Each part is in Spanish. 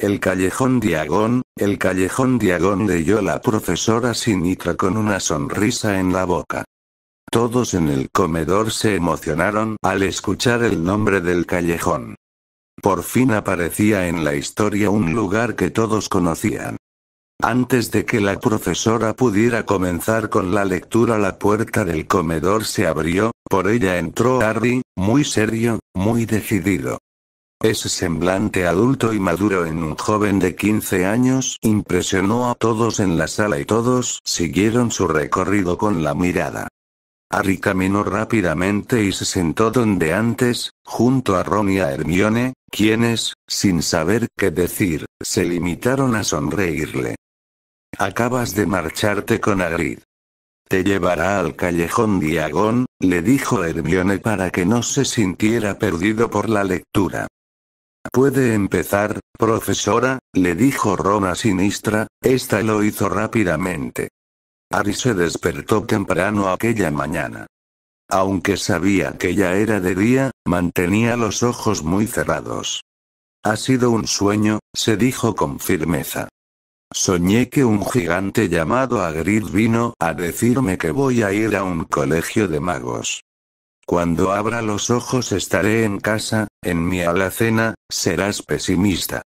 El callejón Diagón, el callejón Diagón leyó la profesora Sinitra con una sonrisa en la boca. Todos en el comedor se emocionaron al escuchar el nombre del callejón. Por fin aparecía en la historia un lugar que todos conocían. Antes de que la profesora pudiera comenzar con la lectura, la puerta del comedor se abrió, por ella entró Harry, muy serio, muy decidido. Ese semblante adulto y maduro en un joven de 15 años impresionó a todos en la sala y todos siguieron su recorrido con la mirada. Harry caminó rápidamente y se sentó donde antes, junto a Ron y a Hermione, quienes, sin saber qué decir, se limitaron a sonreírle. Acabas de marcharte con Agrid. Te llevará al callejón Diagón, le dijo Hermione para que no se sintiera perdido por la lectura. Puede empezar, profesora, le dijo roma sinistra, esta lo hizo rápidamente. Ari se despertó temprano aquella mañana. Aunque sabía que ya era de día, mantenía los ojos muy cerrados. Ha sido un sueño, se dijo con firmeza. Soñé que un gigante llamado Agrid vino a decirme que voy a ir a un colegio de magos. Cuando abra los ojos estaré en casa, en mi alacena, serás pesimista.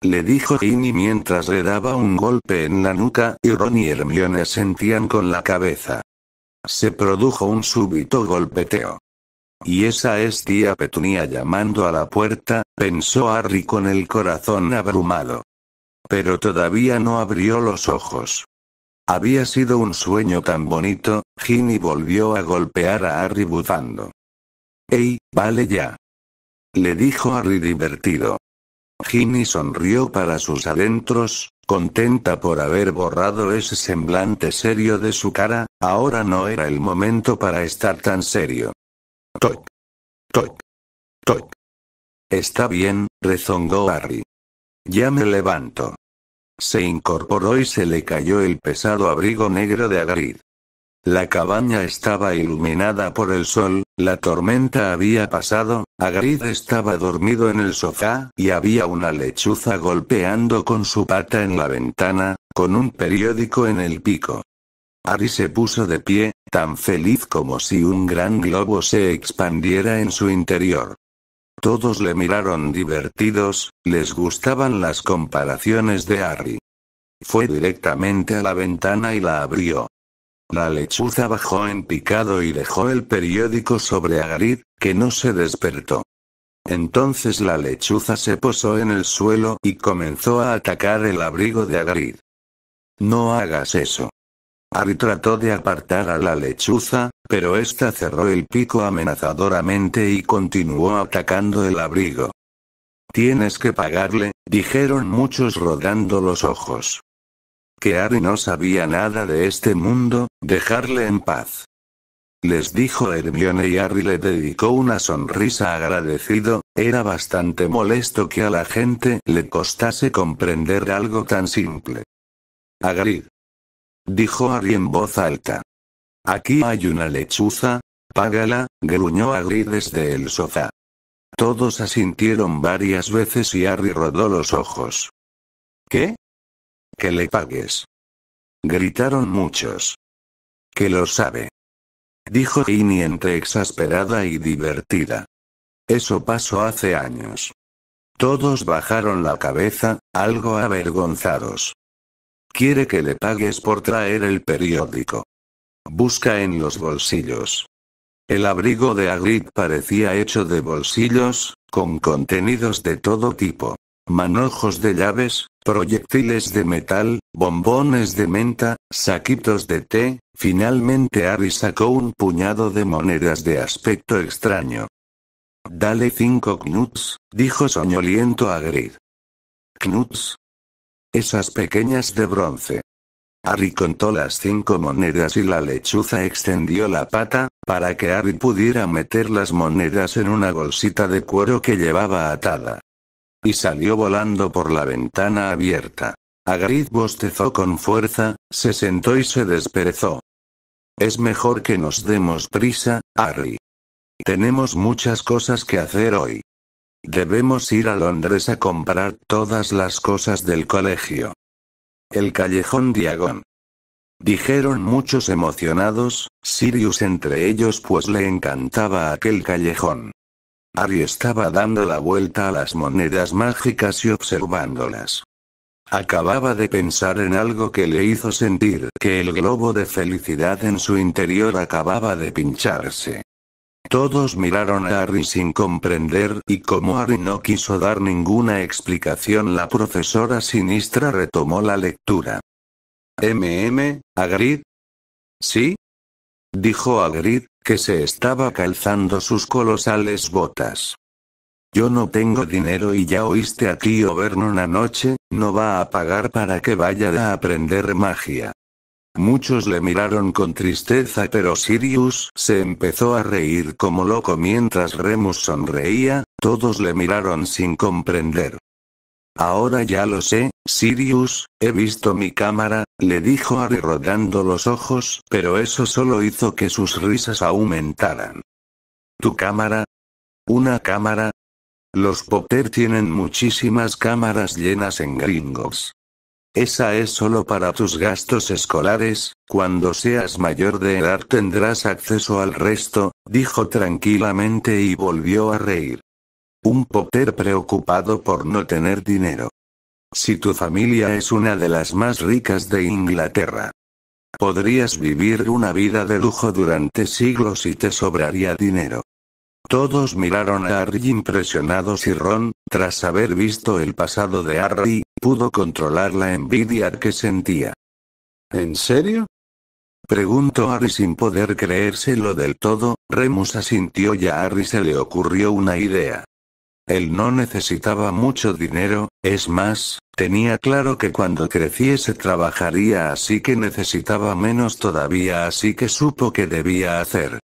Le dijo Ginny mientras le daba un golpe en la nuca y Ron y Hermione sentían con la cabeza. Se produjo un súbito golpeteo. Y esa es tía Petunia llamando a la puerta, pensó Harry con el corazón abrumado. Pero todavía no abrió los ojos. Había sido un sueño tan bonito, Ginny volvió a golpear a Harry bufando. ¡Ey, vale ya! Le dijo Harry divertido. Ginny sonrió para sus adentros, contenta por haber borrado ese semblante serio de su cara, ahora no era el momento para estar tan serio. Toc. Toc. Toc. Está bien, rezongó Harry. Ya me levanto. Se incorporó y se le cayó el pesado abrigo negro de Agarid. La cabaña estaba iluminada por el sol, la tormenta había pasado, Agarid estaba dormido en el sofá, y había una lechuza golpeando con su pata en la ventana, con un periódico en el pico. Ari se puso de pie, tan feliz como si un gran globo se expandiera en su interior. Todos le miraron divertidos, les gustaban las comparaciones de Harry. Fue directamente a la ventana y la abrió. La lechuza bajó en picado y dejó el periódico sobre Agarit, que no se despertó. Entonces la lechuza se posó en el suelo y comenzó a atacar el abrigo de Agarit. No hagas eso. Ari trató de apartar a la lechuza, pero ésta cerró el pico amenazadoramente y continuó atacando el abrigo. Tienes que pagarle, dijeron muchos rodando los ojos. Que Ari no sabía nada de este mundo, dejarle en paz. Les dijo Hermione y Harry le dedicó una sonrisa agradecido, era bastante molesto que a la gente le costase comprender algo tan simple. Hagrid dijo Ari en voz alta. Aquí hay una lechuza, págala, gruñó Agri desde el sofá. Todos asintieron varias veces y Harry rodó los ojos. ¿Qué? Que le pagues. Gritaron muchos. Que lo sabe. Dijo Ginny entre exasperada y divertida. Eso pasó hace años. Todos bajaron la cabeza, algo avergonzados. Quiere que le pagues por traer el periódico. Busca en los bolsillos. El abrigo de Agrid parecía hecho de bolsillos, con contenidos de todo tipo. Manojos de llaves, proyectiles de metal, bombones de menta, saquitos de té, finalmente Ari sacó un puñado de monedas de aspecto extraño. Dale cinco knuts, dijo soñoliento a Knuts, esas pequeñas de bronce. Harry contó las cinco monedas y la lechuza extendió la pata, para que Harry pudiera meter las monedas en una bolsita de cuero que llevaba atada. Y salió volando por la ventana abierta. Hagrid bostezó con fuerza, se sentó y se desperezó. Es mejor que nos demos prisa, Harry. Tenemos muchas cosas que hacer hoy. Debemos ir a Londres a comprar todas las cosas del colegio. El callejón Diagon. Dijeron muchos emocionados, Sirius entre ellos pues le encantaba aquel callejón. Ari estaba dando la vuelta a las monedas mágicas y observándolas. Acababa de pensar en algo que le hizo sentir que el globo de felicidad en su interior acababa de pincharse. Todos miraron a Harry sin comprender, y como Harry no quiso dar ninguna explicación, la profesora sinistra retomó la lectura. MM, Agrid. ¿Sí? Dijo Agrid, que se estaba calzando sus colosales botas. Yo no tengo dinero y ya oíste a tío una noche, no va a pagar para que vaya a aprender magia. Muchos le miraron con tristeza pero Sirius se empezó a reír como loco mientras Remus sonreía, todos le miraron sin comprender. Ahora ya lo sé, Sirius, he visto mi cámara, le dijo Harry rodando los ojos, pero eso solo hizo que sus risas aumentaran. ¿Tu cámara? ¿Una cámara? Los Potter tienen muchísimas cámaras llenas en Gringos. Esa es solo para tus gastos escolares, cuando seas mayor de edad tendrás acceso al resto, dijo tranquilamente y volvió a reír. Un Potter preocupado por no tener dinero. Si tu familia es una de las más ricas de Inglaterra, podrías vivir una vida de lujo durante siglos y te sobraría dinero. Todos miraron a Harry impresionados y Ron, tras haber visto el pasado de Harry, pudo controlar la envidia que sentía. ¿En serio? Preguntó Harry sin poder creérselo del todo, Remus asintió y a Harry se le ocurrió una idea. Él no necesitaba mucho dinero, es más, tenía claro que cuando creciese trabajaría así que necesitaba menos todavía así que supo que debía hacer.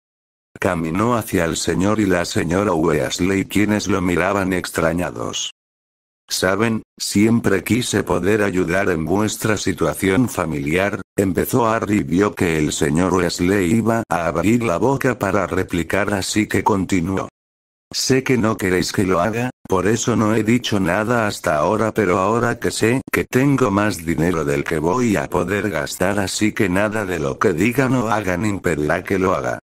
Caminó hacia el señor y la señora Wesley quienes lo miraban extrañados. Saben, siempre quise poder ayudar en vuestra situación familiar, empezó Harry y vio que el señor Wesley iba a abrir la boca para replicar así que continuó. Sé que no queréis que lo haga, por eso no he dicho nada hasta ahora pero ahora que sé que tengo más dinero del que voy a poder gastar así que nada de lo que digan o hagan impedirá que lo haga.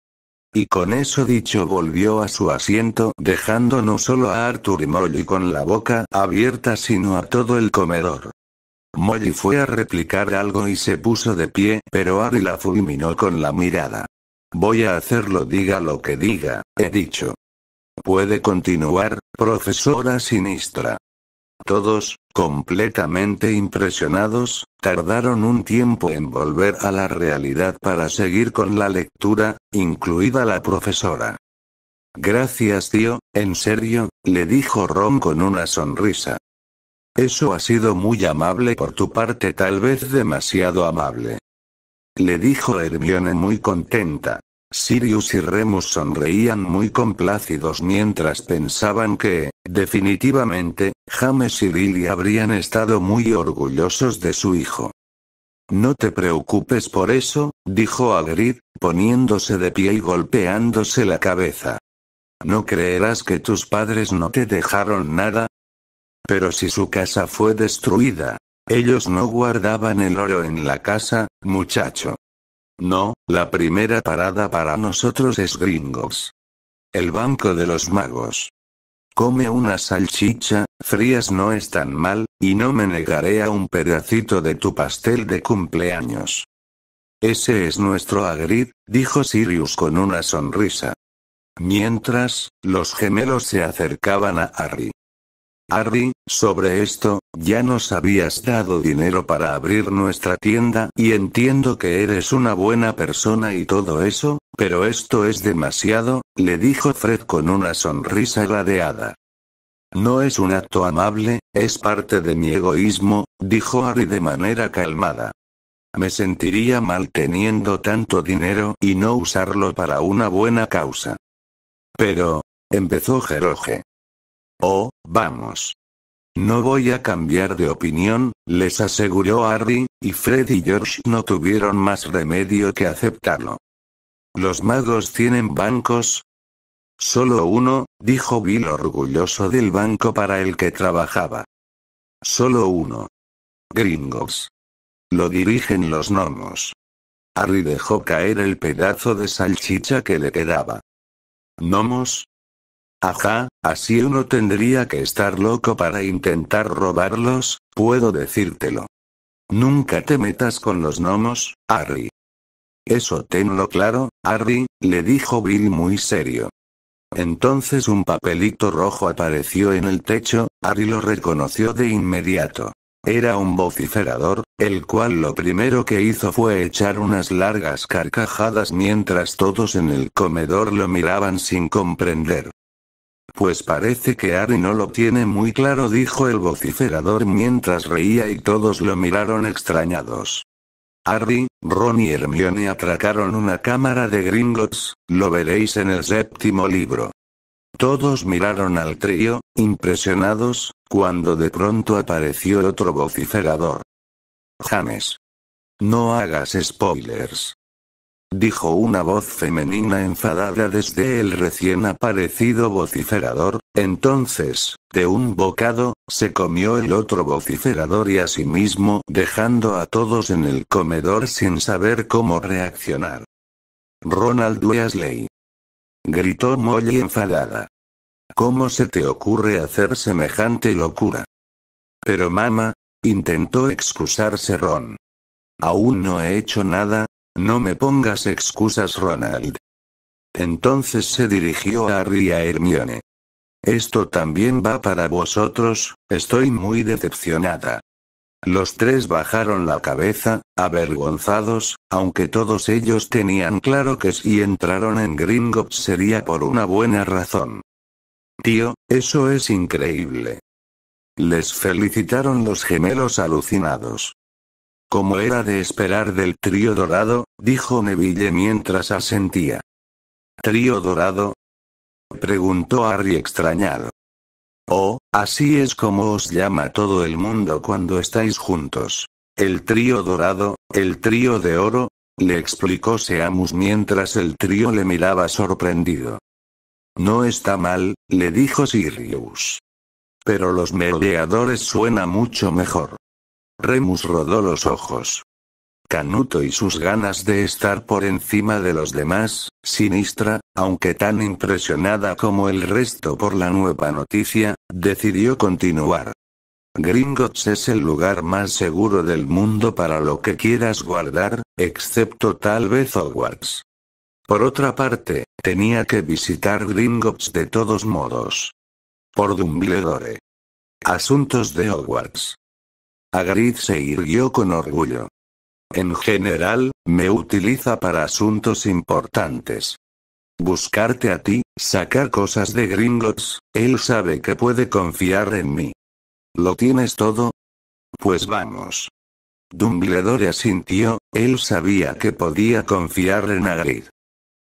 Y con eso dicho volvió a su asiento, dejando no solo a Arthur y Molly con la boca abierta sino a todo el comedor. Molly fue a replicar algo y se puso de pie, pero Ari la fulminó con la mirada. Voy a hacerlo diga lo que diga, he dicho. Puede continuar, profesora sinistra. Todos, completamente impresionados, tardaron un tiempo en volver a la realidad para seguir con la lectura, incluida la profesora. Gracias tío, en serio, le dijo Ron con una sonrisa. Eso ha sido muy amable por tu parte, tal vez demasiado amable. Le dijo Hermione muy contenta. Sirius y Remus sonreían muy complácidos mientras pensaban que, definitivamente, James y Lily habrían estado muy orgullosos de su hijo. No te preocupes por eso, dijo Agrid, poniéndose de pie y golpeándose la cabeza. ¿No creerás que tus padres no te dejaron nada? Pero si su casa fue destruida, ellos no guardaban el oro en la casa, muchacho. No, la primera parada para nosotros es Gringos. El Banco de los Magos. Come una salchicha, frías no es tan mal, y no me negaré a un pedacito de tu pastel de cumpleaños. Ese es nuestro Agrid, dijo Sirius con una sonrisa. Mientras, los gemelos se acercaban a Harry. Harry, sobre esto, ya nos habías dado dinero para abrir nuestra tienda y entiendo que eres una buena persona y todo eso, pero esto es demasiado, le dijo Fred con una sonrisa ladeada. No es un acto amable, es parte de mi egoísmo, dijo Harry de manera calmada. Me sentiría mal teniendo tanto dinero y no usarlo para una buena causa. Pero, empezó Jeroge. Oh, vamos. No voy a cambiar de opinión, les aseguró Harry, y Fred y George no tuvieron más remedio que aceptarlo. ¿Los magos tienen bancos? Solo uno, dijo Bill orgulloso del banco para el que trabajaba. Solo uno. Gringos. Lo dirigen los gnomos. Harry dejó caer el pedazo de salchicha que le quedaba. ¿Gnomos? Ajá, así uno tendría que estar loco para intentar robarlos, puedo decírtelo. Nunca te metas con los gnomos, Harry. Eso tenlo claro, Harry, le dijo Bill muy serio. Entonces un papelito rojo apareció en el techo, Harry lo reconoció de inmediato. Era un vociferador, el cual lo primero que hizo fue echar unas largas carcajadas mientras todos en el comedor lo miraban sin comprender. Pues parece que Ari no lo tiene muy claro, dijo el vociferador mientras reía y todos lo miraron extrañados. Harry, Ron y Hermione atracaron una cámara de Gringotts, lo veréis en el séptimo libro. Todos miraron al trío, impresionados, cuando de pronto apareció otro vociferador. James. No hagas spoilers dijo una voz femenina enfadada desde el recién aparecido vociferador, entonces, de un bocado, se comió el otro vociferador y a sí mismo, dejando a todos en el comedor sin saber cómo reaccionar. Ronald Wesley. Gritó Molly enfadada. ¿Cómo se te ocurre hacer semejante locura? Pero mamá, intentó excusarse Ron. Aún no he hecho nada, no me pongas excusas, Ronald. Entonces se dirigió a Harry y Hermione. Esto también va para vosotros, estoy muy decepcionada. Los tres bajaron la cabeza, avergonzados, aunque todos ellos tenían claro que si entraron en Gringotts sería por una buena razón. Tío, eso es increíble. Les felicitaron los gemelos alucinados. Como era de esperar del trío dorado, dijo Neville mientras asentía. ¿Trío dorado? preguntó Harry extrañado. Oh, así es como os llama todo el mundo cuando estáis juntos. El trío dorado, el trío de oro, le explicó Seamus mientras el trío le miraba sorprendido. No está mal, le dijo Sirius. Pero los merodeadores suena mucho mejor. Remus rodó los ojos. Canuto y sus ganas de estar por encima de los demás, sinistra, aunque tan impresionada como el resto por la nueva noticia, decidió continuar. Gringotts es el lugar más seguro del mundo para lo que quieras guardar, excepto tal vez Hogwarts. Por otra parte, tenía que visitar Gringotts de todos modos. Por Dumbledore. Asuntos de Hogwarts. Hagrid se irguió con orgullo. En general, me utiliza para asuntos importantes. Buscarte a ti, sacar cosas de Gringotts, él sabe que puede confiar en mí. ¿Lo tienes todo? Pues vamos. Dumbledore asintió, él sabía que podía confiar en Agrid.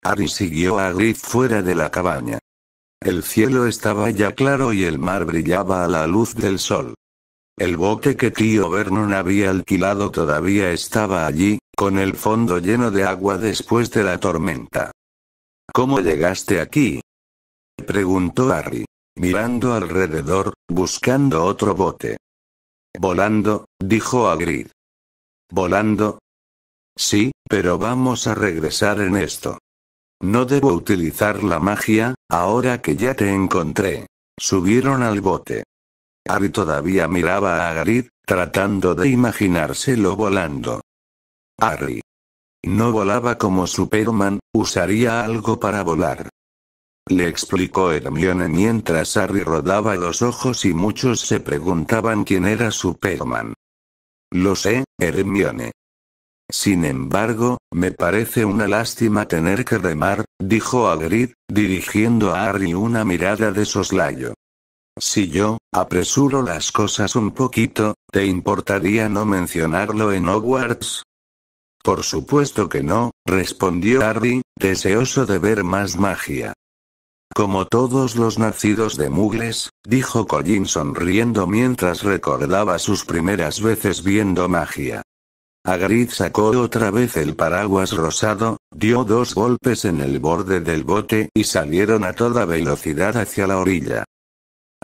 Ari siguió a Hagrid fuera de la cabaña. El cielo estaba ya claro y el mar brillaba a la luz del sol. El bote que tío Vernon había alquilado todavía estaba allí, con el fondo lleno de agua después de la tormenta. ¿Cómo llegaste aquí? preguntó Harry, mirando alrededor, buscando otro bote. Volando, dijo Agrid. ¿Volando? Sí, pero vamos a regresar en esto. No debo utilizar la magia, ahora que ya te encontré. Subieron al bote. Harry todavía miraba a Hagrid, tratando de imaginárselo volando. Harry. No volaba como Superman, usaría algo para volar. Le explicó Hermione mientras Harry rodaba los ojos y muchos se preguntaban quién era Superman. Lo sé, Hermione. Sin embargo, me parece una lástima tener que remar, dijo Hagrid, dirigiendo a Harry una mirada de soslayo. Si yo, apresuro las cosas un poquito, ¿te importaría no mencionarlo en Hogwarts? Por supuesto que no, respondió Harry, deseoso de ver más magia. Como todos los nacidos de mugles, dijo Collin sonriendo mientras recordaba sus primeras veces viendo magia. Hagrid sacó otra vez el paraguas rosado, dio dos golpes en el borde del bote y salieron a toda velocidad hacia la orilla.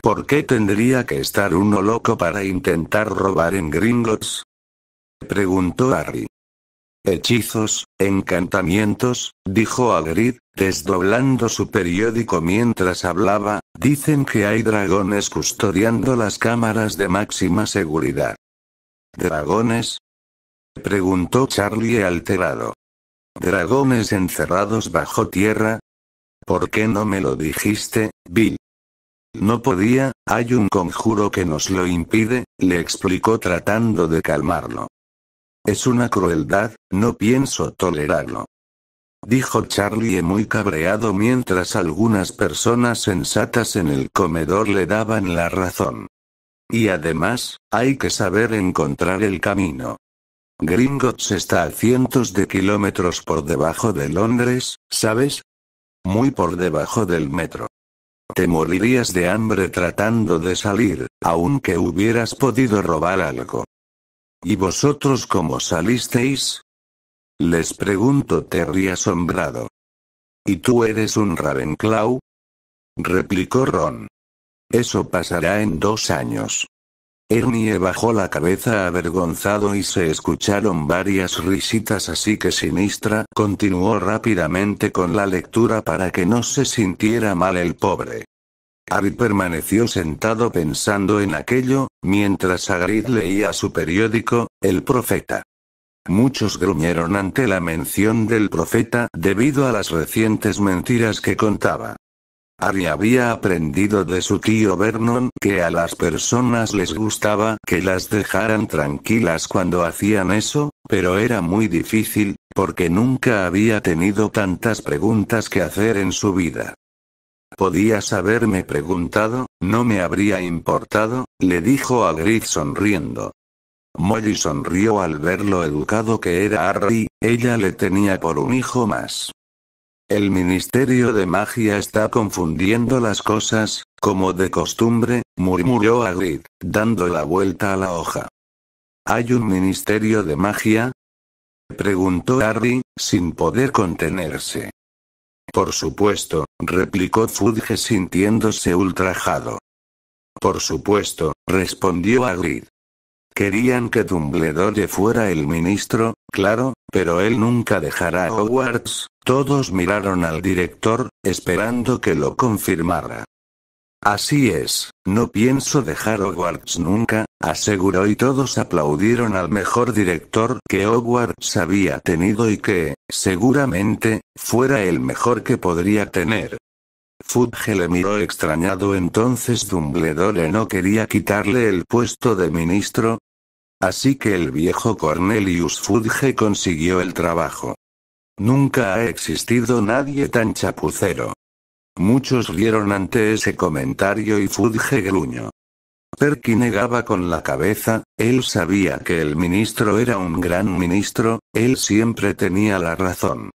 ¿Por qué tendría que estar uno loco para intentar robar en Gringotts? Preguntó Harry. Hechizos, encantamientos, dijo Hagrid, desdoblando su periódico mientras hablaba, dicen que hay dragones custodiando las cámaras de máxima seguridad. ¿Dragones? preguntó Charlie alterado. ¿Dragones encerrados bajo tierra? ¿Por qué no me lo dijiste, Bill? No podía, hay un conjuro que nos lo impide, le explicó tratando de calmarlo. Es una crueldad, no pienso tolerarlo. Dijo Charlie muy cabreado mientras algunas personas sensatas en el comedor le daban la razón. Y además, hay que saber encontrar el camino. Gringotts está a cientos de kilómetros por debajo de Londres, ¿sabes? Muy por debajo del metro. Te morirías de hambre tratando de salir, aunque hubieras podido robar algo. ¿Y vosotros cómo salisteis? Les pregunto Terry asombrado. ¿Y tú eres un Ravenclaw? replicó Ron. Eso pasará en dos años. Ernie bajó la cabeza avergonzado y se escucharon varias risitas así que Sinistra continuó rápidamente con la lectura para que no se sintiera mal el pobre. Harry permaneció sentado pensando en aquello, mientras Agrid leía su periódico, El Profeta. Muchos gruñeron ante la mención del profeta debido a las recientes mentiras que contaba. Harry había aprendido de su tío Vernon que a las personas les gustaba que las dejaran tranquilas cuando hacían eso, pero era muy difícil, porque nunca había tenido tantas preguntas que hacer en su vida. Podías haberme preguntado, no me habría importado, le dijo a sonriendo. Molly sonrió al ver lo educado que era Harry, ella le tenía por un hijo más. El Ministerio de Magia está confundiendo las cosas, como de costumbre, murmuró Agrid, dando la vuelta a la hoja. ¿Hay un Ministerio de Magia? preguntó Harry, sin poder contenerse. Por supuesto, replicó Fudge sintiéndose ultrajado. Por supuesto, respondió Agrid. Querían que Dumbledore fuera el ministro, claro, pero él nunca dejará Hogwarts, todos miraron al director, esperando que lo confirmara. Así es, no pienso dejar Hogwarts nunca, aseguró y todos aplaudieron al mejor director que Hogwarts había tenido y que, seguramente, fuera el mejor que podría tener. Fudge le miró extrañado entonces Dumbledore no quería quitarle el puesto de ministro. Así que el viejo Cornelius Fudge consiguió el trabajo. Nunca ha existido nadie tan chapucero. Muchos rieron ante ese comentario y Fudge gruñó. Perky negaba con la cabeza, él sabía que el ministro era un gran ministro, él siempre tenía la razón.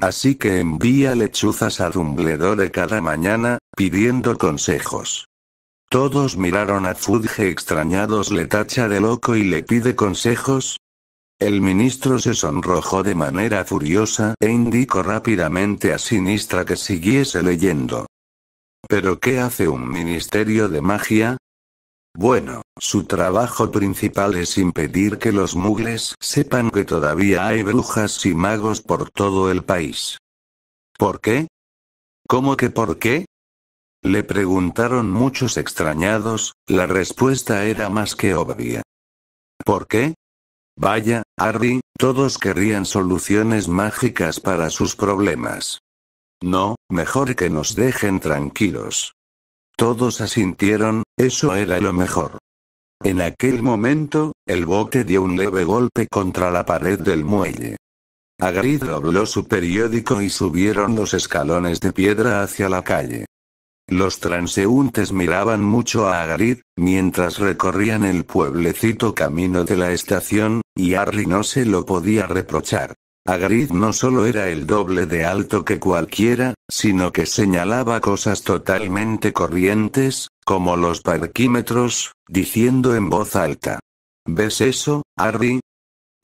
Así que envía lechuzas a Dumbledore cada mañana, pidiendo consejos. Todos miraron a Fudge extrañados, le tacha de loco y le pide consejos, el ministro se sonrojó de manera furiosa e indicó rápidamente a Sinistra que siguiese leyendo. ¿Pero qué hace un ministerio de magia? Bueno, su trabajo principal es impedir que los mugles sepan que todavía hay brujas y magos por todo el país. ¿Por qué? ¿Cómo que por qué? Le preguntaron muchos extrañados, la respuesta era más que obvia. ¿Por qué? Vaya, Harry, todos querrían soluciones mágicas para sus problemas. No, mejor que nos dejen tranquilos. Todos asintieron, eso era lo mejor. En aquel momento, el bote dio un leve golpe contra la pared del muelle. agri dobló su periódico y subieron los escalones de piedra hacia la calle. Los transeúntes miraban mucho a Agarid, mientras recorrían el pueblecito camino de la estación, y Harry no se lo podía reprochar. Agarid no solo era el doble de alto que cualquiera, sino que señalaba cosas totalmente corrientes, como los parquímetros, diciendo en voz alta. ¿Ves eso, Harry?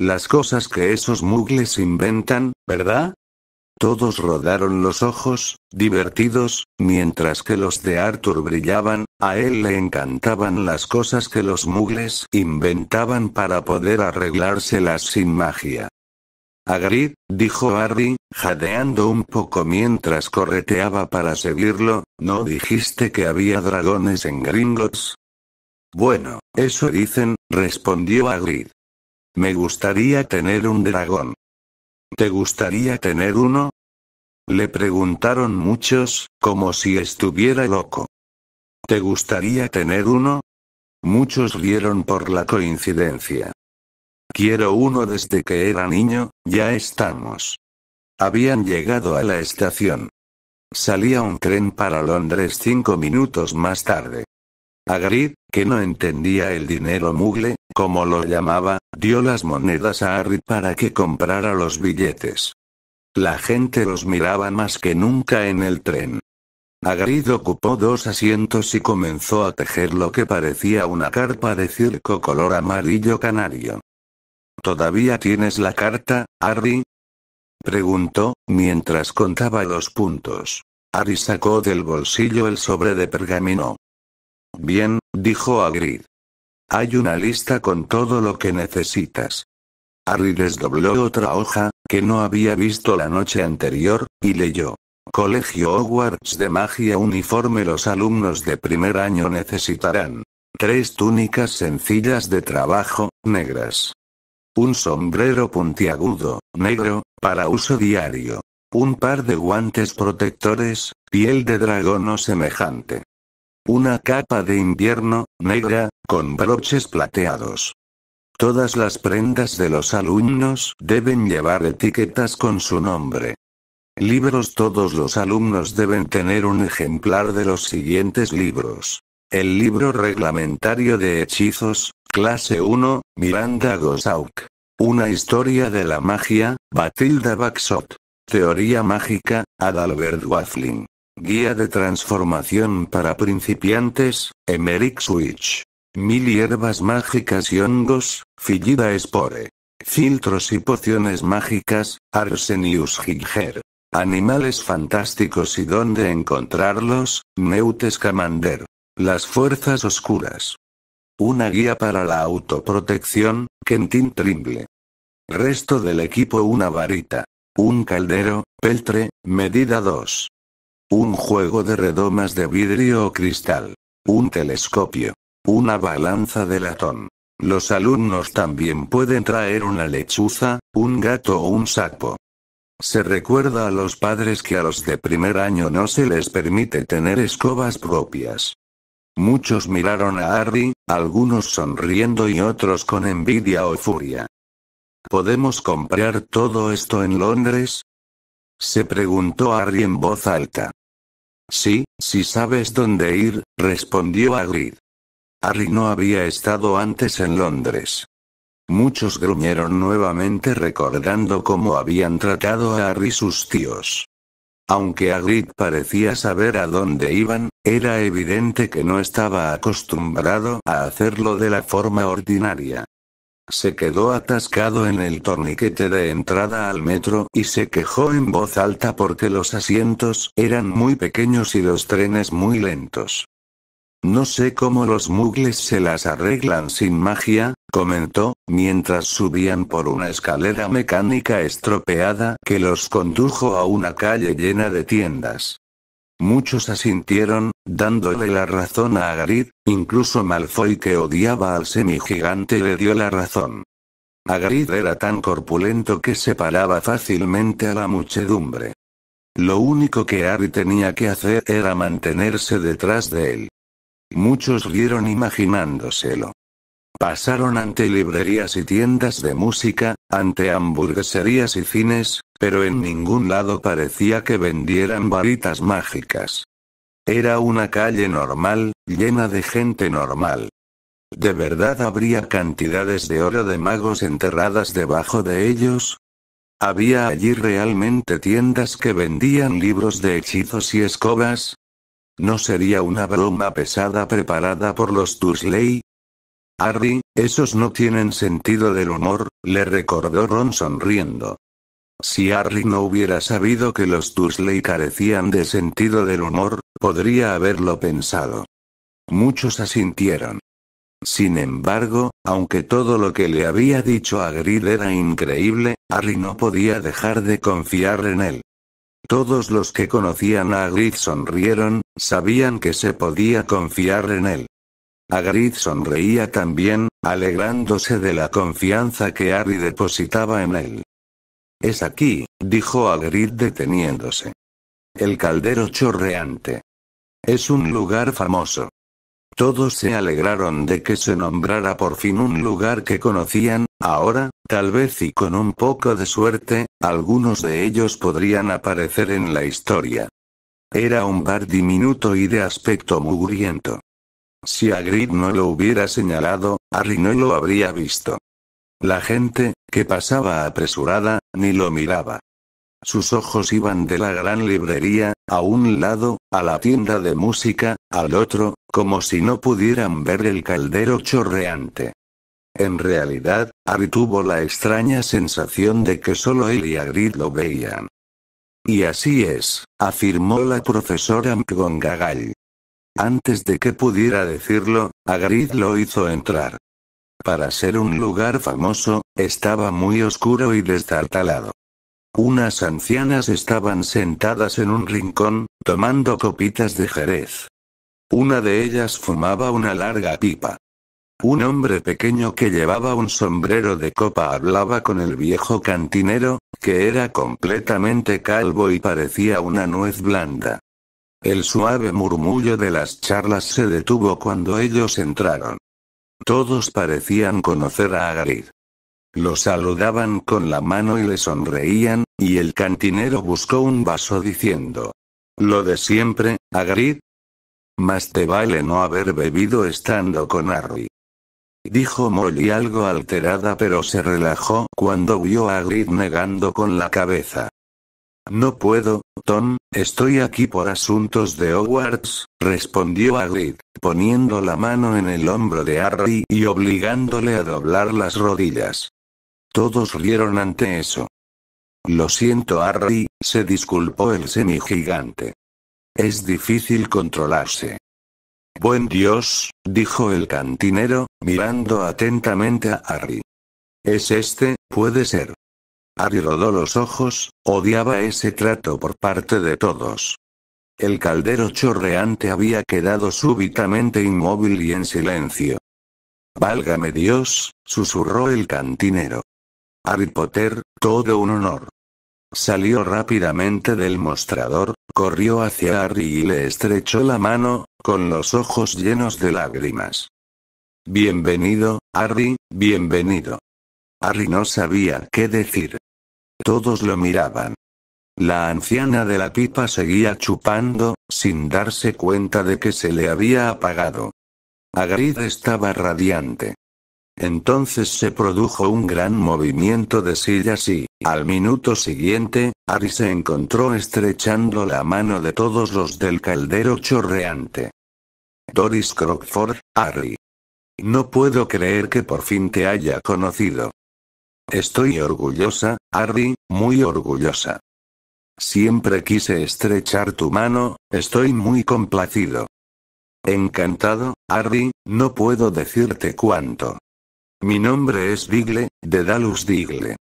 Las cosas que esos mugles inventan, ¿verdad? Todos rodaron los ojos, divertidos, mientras que los de Arthur brillaban, a él le encantaban las cosas que los mugles inventaban para poder arreglárselas sin magia. Agrid, dijo Harry, jadeando un poco mientras correteaba para seguirlo, ¿no dijiste que había dragones en Gringotts? Bueno, eso dicen, respondió Agrid. Me gustaría tener un dragón. ¿Te gustaría tener uno? Le preguntaron muchos, como si estuviera loco. ¿Te gustaría tener uno? Muchos rieron por la coincidencia. Quiero uno desde que era niño, ya estamos. Habían llegado a la estación. Salía un tren para Londres cinco minutos más tarde. Agrid, que no entendía el dinero mugle, como lo llamaba, dio las monedas a Harry para que comprara los billetes. La gente los miraba más que nunca en el tren. Agrid ocupó dos asientos y comenzó a tejer lo que parecía una carpa de circo color amarillo canario. ¿Todavía tienes la carta, Harry? preguntó, mientras contaba los puntos. Harry sacó del bolsillo el sobre de pergamino. Bien, dijo Agrid. Hay una lista con todo lo que necesitas. Harry desdobló otra hoja, que no había visto la noche anterior, y leyó. Colegio Hogwarts de Magia Uniforme Los alumnos de primer año necesitarán tres túnicas sencillas de trabajo, negras. Un sombrero puntiagudo, negro, para uso diario. Un par de guantes protectores, piel de dragón o semejante. Una capa de invierno, negra, con broches plateados. Todas las prendas de los alumnos deben llevar etiquetas con su nombre. Libros Todos los alumnos deben tener un ejemplar de los siguientes libros. El libro reglamentario de hechizos, clase 1, Miranda Gosauk. Una historia de la magia, Batilda Baxot. Teoría mágica, Adalbert Waffling. Guía de transformación para principiantes, Emeric Switch. Mil hierbas mágicas y hongos, Fillida Spore. Filtros y pociones mágicas, Arsenius Giger. Animales fantásticos y dónde encontrarlos, Neutes Camander. Las fuerzas oscuras. Una guía para la autoprotección, Kentin Trimble. Resto del equipo una varita. Un caldero, peltre, medida 2. Un juego de redomas de vidrio o cristal. Un telescopio. Una balanza de latón. Los alumnos también pueden traer una lechuza, un gato o un sapo. Se recuerda a los padres que a los de primer año no se les permite tener escobas propias. Muchos miraron a Harry, algunos sonriendo y otros con envidia o furia. ¿Podemos comprar todo esto en Londres? Se preguntó Harry en voz alta. Sí, si sabes dónde ir, respondió Agrid. Harry no había estado antes en Londres. Muchos gruñeron nuevamente recordando cómo habían tratado a Harry sus tíos. Aunque Agrid parecía saber a dónde iban, era evidente que no estaba acostumbrado a hacerlo de la forma ordinaria. Se quedó atascado en el torniquete de entrada al metro y se quejó en voz alta porque los asientos eran muy pequeños y los trenes muy lentos. No sé cómo los mugles se las arreglan sin magia, comentó, mientras subían por una escalera mecánica estropeada que los condujo a una calle llena de tiendas. Muchos asintieron, dándole la razón a Agarid, incluso Malfoy que odiaba al semigigante le dio la razón. Agarid era tan corpulento que separaba fácilmente a la muchedumbre. Lo único que Harry tenía que hacer era mantenerse detrás de él. Muchos rieron imaginándoselo. Pasaron ante librerías y tiendas de música, ante hamburgueserías y cines, pero en ningún lado parecía que vendieran varitas mágicas. Era una calle normal, llena de gente normal. ¿De verdad habría cantidades de oro de magos enterradas debajo de ellos? ¿Había allí realmente tiendas que vendían libros de hechizos y escobas? ¿No sería una broma pesada preparada por los Tusley. Harry, esos no tienen sentido del humor, le recordó Ron sonriendo. Si Harry no hubiera sabido que los Dursley carecían de sentido del humor, podría haberlo pensado. Muchos asintieron. Sin embargo, aunque todo lo que le había dicho a Grid era increíble, Harry no podía dejar de confiar en él. Todos los que conocían a Grid sonrieron, sabían que se podía confiar en él. Agrid sonreía también, alegrándose de la confianza que Harry depositaba en él. Es aquí, dijo Agrid deteniéndose. El caldero chorreante. Es un lugar famoso. Todos se alegraron de que se nombrara por fin un lugar que conocían, ahora, tal vez y con un poco de suerte, algunos de ellos podrían aparecer en la historia. Era un bar diminuto y de aspecto mugriento. Si Agrid no lo hubiera señalado, Harry no lo habría visto. La gente, que pasaba apresurada, ni lo miraba. Sus ojos iban de la gran librería, a un lado, a la tienda de música, al otro, como si no pudieran ver el caldero chorreante. En realidad, Harry tuvo la extraña sensación de que solo él y Agrid lo veían. Y así es, afirmó la profesora McGonagall. Antes de que pudiera decirlo, Agrid lo hizo entrar. Para ser un lugar famoso, estaba muy oscuro y destartalado. Unas ancianas estaban sentadas en un rincón, tomando copitas de jerez. Una de ellas fumaba una larga pipa. Un hombre pequeño que llevaba un sombrero de copa hablaba con el viejo cantinero, que era completamente calvo y parecía una nuez blanda. El suave murmullo de las charlas se detuvo cuando ellos entraron. Todos parecían conocer a Agrid. Lo saludaban con la mano y le sonreían, y el cantinero buscó un vaso diciendo. Lo de siempre, Agrid. Más te vale no haber bebido estando con Harry. Dijo Molly algo alterada pero se relajó cuando vio a Agrid negando con la cabeza. No puedo, Tom, estoy aquí por asuntos de Hogwarts, respondió Hagrid, poniendo la mano en el hombro de Harry y obligándole a doblar las rodillas. Todos rieron ante eso. Lo siento Harry, se disculpó el semigigante. Es difícil controlarse. Buen Dios, dijo el cantinero, mirando atentamente a Harry. Es este, puede ser. Ari rodó los ojos, odiaba ese trato por parte de todos. El caldero chorreante había quedado súbitamente inmóvil y en silencio. Válgame Dios, susurró el cantinero. Harry Potter, todo un honor. Salió rápidamente del mostrador, corrió hacia Harry y le estrechó la mano, con los ojos llenos de lágrimas. Bienvenido, Harry, bienvenido. Harry no sabía qué decir. Todos lo miraban. La anciana de la pipa seguía chupando, sin darse cuenta de que se le había apagado. Hagrid estaba radiante. Entonces se produjo un gran movimiento de sillas y, al minuto siguiente, Harry se encontró estrechando la mano de todos los del caldero chorreante. Doris Crockford, Harry. No puedo creer que por fin te haya conocido. Estoy orgullosa, Harry, muy orgullosa. Siempre quise estrechar tu mano, estoy muy complacido. Encantado, Harry, no puedo decirte cuánto. Mi nombre es Digle, de Dalus Digle.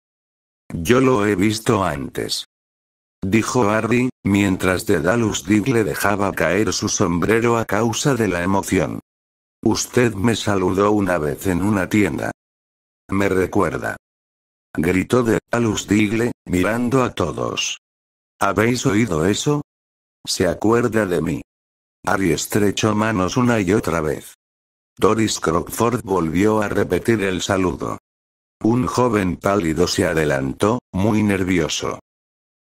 Yo lo he visto antes. Dijo Harry, mientras Dedalus Digle dejaba caer su sombrero a causa de la emoción. Usted me saludó una vez en una tienda. Me recuerda gritó de Alus Digle, mirando a todos. ¿Habéis oído eso? Se acuerda de mí. Harry estrechó manos una y otra vez. Doris Crockford volvió a repetir el saludo. Un joven pálido se adelantó, muy nervioso.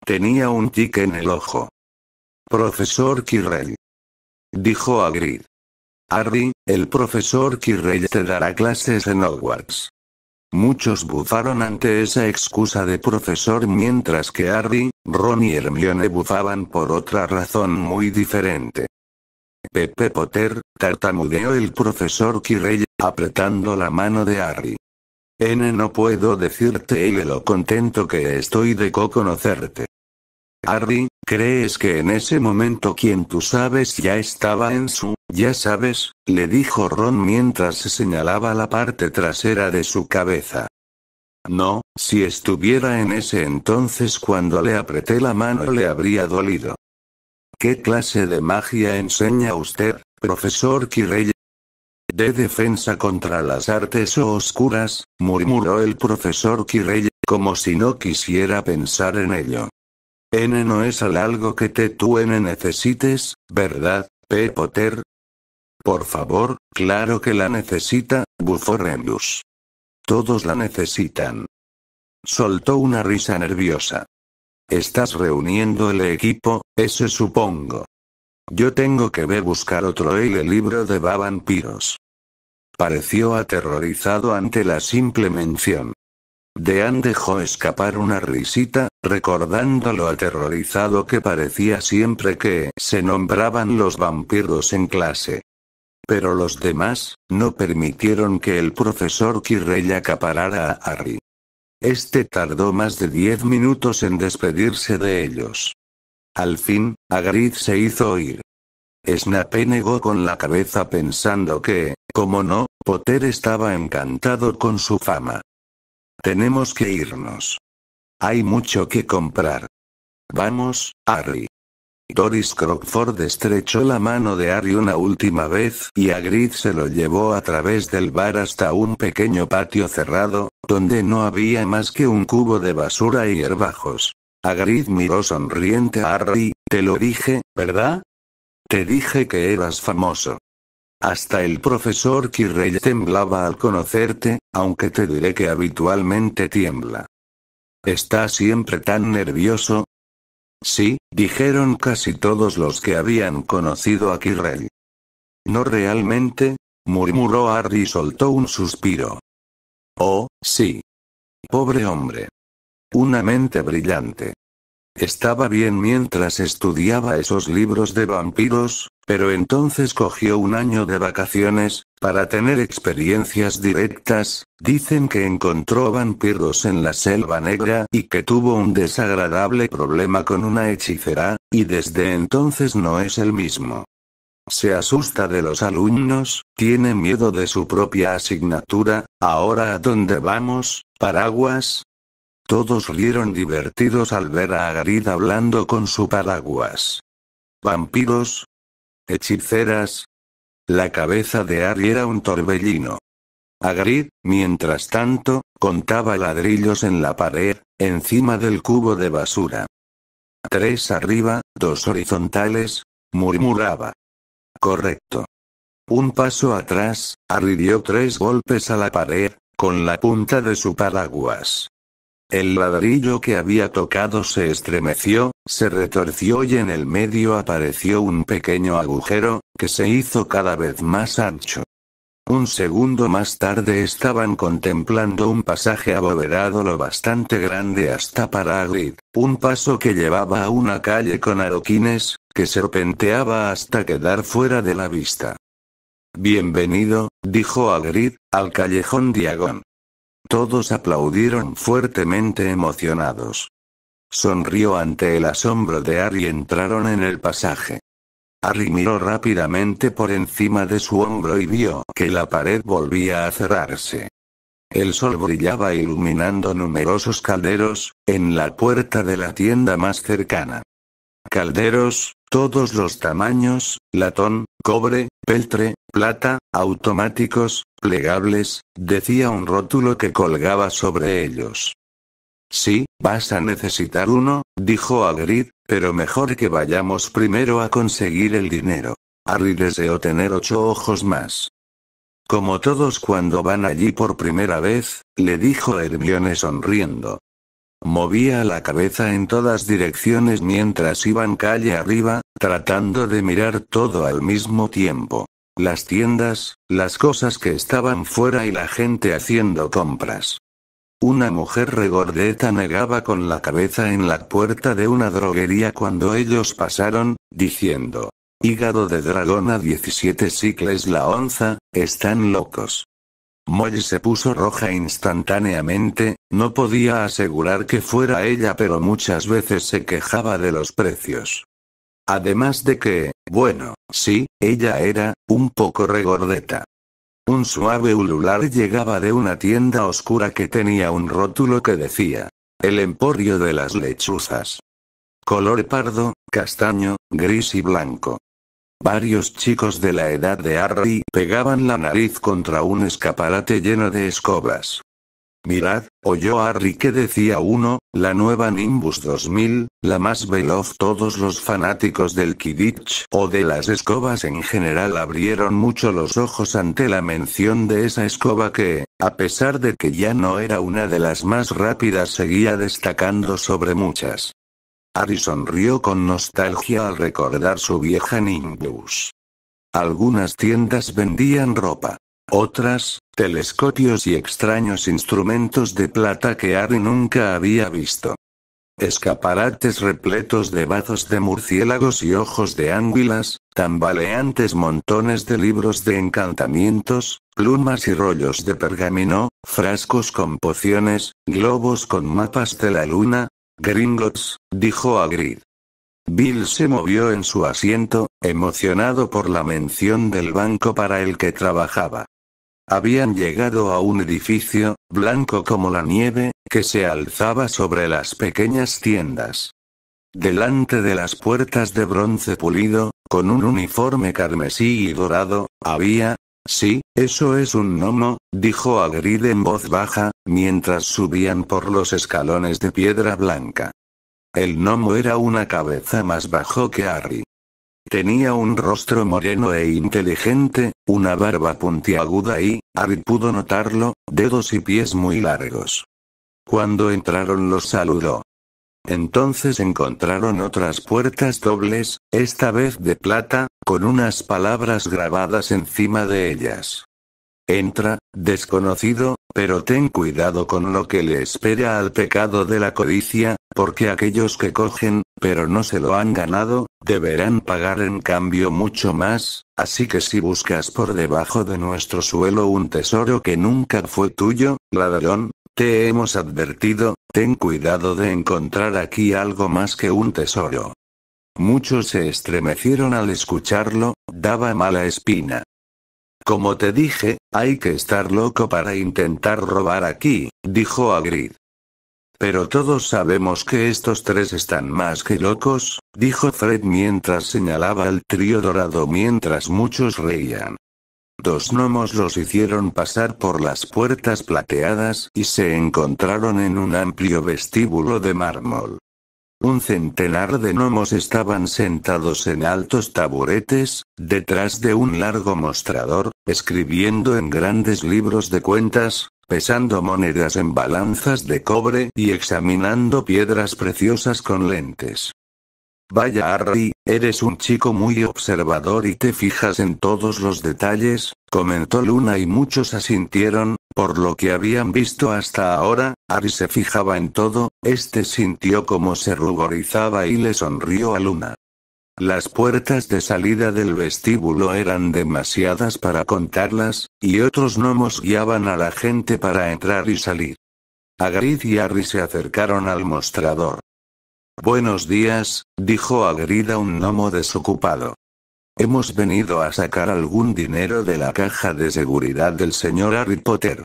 Tenía un tic en el ojo. Profesor Kirrell. Dijo a Grid. Harry, el profesor Kirrell te dará clases en Hogwarts. Muchos bufaron ante esa excusa de profesor mientras que Harry, Ron y Hermione bufaban por otra razón muy diferente. Pepe Potter, tartamudeó el profesor Quirrell, apretando la mano de Harry. N no puedo decirte y de lo contento que estoy de co conocerte. Harry, ¿crees que en ese momento quien tú sabes ya estaba en su ya sabes, le dijo Ron mientras se señalaba la parte trasera de su cabeza. No, si estuviera en ese entonces cuando le apreté la mano le habría dolido. ¿Qué clase de magia enseña usted, profesor Kirey? De defensa contra las artes oscuras, murmuró el profesor Kirey, como si no quisiera pensar en ello. N no es algo que te tú N necesites, ¿verdad, P. Potter? Por favor, claro que la necesita, bufó Todos la necesitan. Soltó una risa nerviosa. Estás reuniendo el equipo, ese supongo. Yo tengo que ver buscar otro el libro de vampiros. Pareció aterrorizado ante la simple mención. Dean dejó escapar una risita, recordando lo aterrorizado que parecía siempre que se nombraban los vampiros en clase. Pero los demás, no permitieron que el profesor Kirrell acaparara a Harry. Este tardó más de diez minutos en despedirse de ellos. Al fin, Hagrid se hizo oír. Snape negó con la cabeza pensando que, como no, Potter estaba encantado con su fama. Tenemos que irnos. Hay mucho que comprar. Vamos, Harry. Doris Crockford estrechó la mano de Harry una última vez y Agrid se lo llevó a través del bar hasta un pequeño patio cerrado, donde no había más que un cubo de basura y herbajos. Agrid miró sonriente a Harry, te lo dije, ¿verdad? Te dije que eras famoso. Hasta el profesor Kirrey temblaba al conocerte, aunque te diré que habitualmente tiembla. Está siempre tan nervioso, Sí, dijeron casi todos los que habían conocido a Kirrell. No realmente, murmuró Harry y soltó un suspiro. Oh, sí. Pobre hombre. Una mente brillante. Estaba bien mientras estudiaba esos libros de vampiros, pero entonces cogió un año de vacaciones, para tener experiencias directas, dicen que encontró vampiros en la selva negra y que tuvo un desagradable problema con una hechicera, y desde entonces no es el mismo. Se asusta de los alumnos, tiene miedo de su propia asignatura, ahora a dónde vamos, paraguas. Todos rieron divertidos al ver a Agarid hablando con su paraguas. Vampiros, hechiceras. La cabeza de Ari era un torbellino. Agrid, mientras tanto, contaba ladrillos en la pared, encima del cubo de basura. Tres arriba, dos horizontales, murmuraba. Correcto. Un paso atrás, Ari dio tres golpes a la pared, con la punta de su paraguas. El ladrillo que había tocado se estremeció, se retorció y en el medio apareció un pequeño agujero, que se hizo cada vez más ancho. Un segundo más tarde estaban contemplando un pasaje abovedado lo bastante grande hasta para Agrid, un paso que llevaba a una calle con adoquines, que serpenteaba hasta quedar fuera de la vista. Bienvenido, dijo Agrid, al callejón Diagón. Todos aplaudieron fuertemente emocionados. Sonrió ante el asombro de Ari y entraron en el pasaje. Ari miró rápidamente por encima de su hombro y vio que la pared volvía a cerrarse. El sol brillaba iluminando numerosos calderos, en la puerta de la tienda más cercana. Calderos, todos los tamaños, latón, cobre, peltre, plata, automáticos, Plegables, decía un rótulo que colgaba sobre ellos. Sí, vas a necesitar uno, dijo Agrid, pero mejor que vayamos primero a conseguir el dinero. Harry deseó tener ocho ojos más. Como todos cuando van allí por primera vez, le dijo Hermione sonriendo. Movía la cabeza en todas direcciones mientras iban calle arriba, tratando de mirar todo al mismo tiempo. Las tiendas, las cosas que estaban fuera y la gente haciendo compras. Una mujer regordeta negaba con la cabeza en la puerta de una droguería cuando ellos pasaron, diciendo, Hígado de dragón a 17 cicles la onza, están locos. Molly se puso roja instantáneamente, no podía asegurar que fuera ella pero muchas veces se quejaba de los precios. Además de que, bueno, sí, ella era, un poco regordeta. Un suave ulular llegaba de una tienda oscura que tenía un rótulo que decía, el emporio de las lechuzas. Color pardo, castaño, gris y blanco. Varios chicos de la edad de Harry pegaban la nariz contra un escaparate lleno de escobas. Mirad, oyó a Harry que decía uno, la nueva Nimbus 2000, la más veloz. Todos los fanáticos del Kidditch o de las escobas en general abrieron mucho los ojos ante la mención de esa escoba que, a pesar de que ya no era una de las más rápidas, seguía destacando sobre muchas. Harry sonrió con nostalgia al recordar su vieja Nimbus. Algunas tiendas vendían ropa. Otras, telescopios y extraños instrumentos de plata que Harry nunca había visto. Escaparates repletos de bazos de murciélagos y ojos de ánguilas, tambaleantes montones de libros de encantamientos, plumas y rollos de pergamino, frascos con pociones, globos con mapas de la luna. gringos, dijo Agrid. Bill se movió en su asiento, emocionado por la mención del banco para el que trabajaba. Habían llegado a un edificio, blanco como la nieve, que se alzaba sobre las pequeñas tiendas. Delante de las puertas de bronce pulido, con un uniforme carmesí y dorado, había... Sí, eso es un gnomo, dijo Agrid en voz baja, mientras subían por los escalones de piedra blanca. El gnomo era una cabeza más bajo que Harry. Tenía un rostro moreno e inteligente, una barba puntiaguda y, Ari pudo notarlo, dedos y pies muy largos. Cuando entraron los saludó. Entonces encontraron otras puertas dobles, esta vez de plata, con unas palabras grabadas encima de ellas. Entra, desconocido, pero ten cuidado con lo que le espera al pecado de la codicia, porque aquellos que cogen, pero no se lo han ganado, deberán pagar en cambio mucho más, así que si buscas por debajo de nuestro suelo un tesoro que nunca fue tuyo, ladrón, te hemos advertido, ten cuidado de encontrar aquí algo más que un tesoro. Muchos se estremecieron al escucharlo, daba mala espina. Como te dije, hay que estar loco para intentar robar aquí, dijo Agrid. Pero todos sabemos que estos tres están más que locos, dijo Fred mientras señalaba al trío dorado mientras muchos reían. Dos gnomos los hicieron pasar por las puertas plateadas y se encontraron en un amplio vestíbulo de mármol. Un centenar de gnomos estaban sentados en altos taburetes, detrás de un largo mostrador, escribiendo en grandes libros de cuentas, pesando monedas en balanzas de cobre y examinando piedras preciosas con lentes. Vaya Harry, eres un chico muy observador y te fijas en todos los detalles, comentó Luna y muchos asintieron, por lo que habían visto hasta ahora, Ari se fijaba en todo, este sintió como se ruborizaba y le sonrió a Luna. Las puertas de salida del vestíbulo eran demasiadas para contarlas, y otros gnomos guiaban a la gente para entrar y salir. Agrid y Harry se acercaron al mostrador. Buenos días, dijo Agrid a un gnomo desocupado. Hemos venido a sacar algún dinero de la caja de seguridad del señor Harry Potter.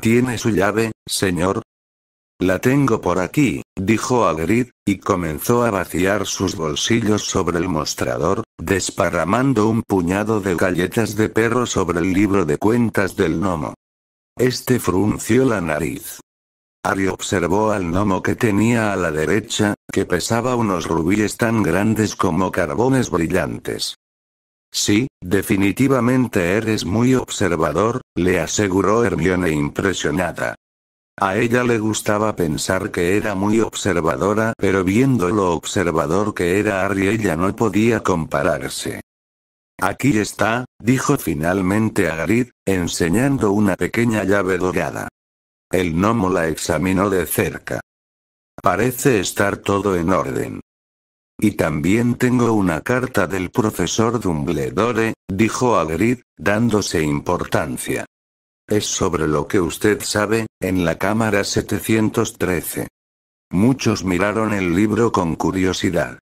¿Tiene su llave, señor? La tengo por aquí, dijo Agrid, y comenzó a vaciar sus bolsillos sobre el mostrador, desparramando un puñado de galletas de perro sobre el libro de cuentas del gnomo. Este frunció la nariz. Ari observó al gnomo que tenía a la derecha, que pesaba unos rubíes tan grandes como carbones brillantes. Sí, definitivamente eres muy observador, le aseguró Hermione impresionada. A ella le gustaba pensar que era muy observadora, pero viendo lo observador que era Harry ella no podía compararse. Aquí está, dijo finalmente a enseñando una pequeña llave dorada. El gnomo la examinó de cerca. Parece estar todo en orden. Y también tengo una carta del profesor Dumbledore, dijo Hagrid, dándose importancia. Es sobre lo que usted sabe, en la cámara 713. Muchos miraron el libro con curiosidad.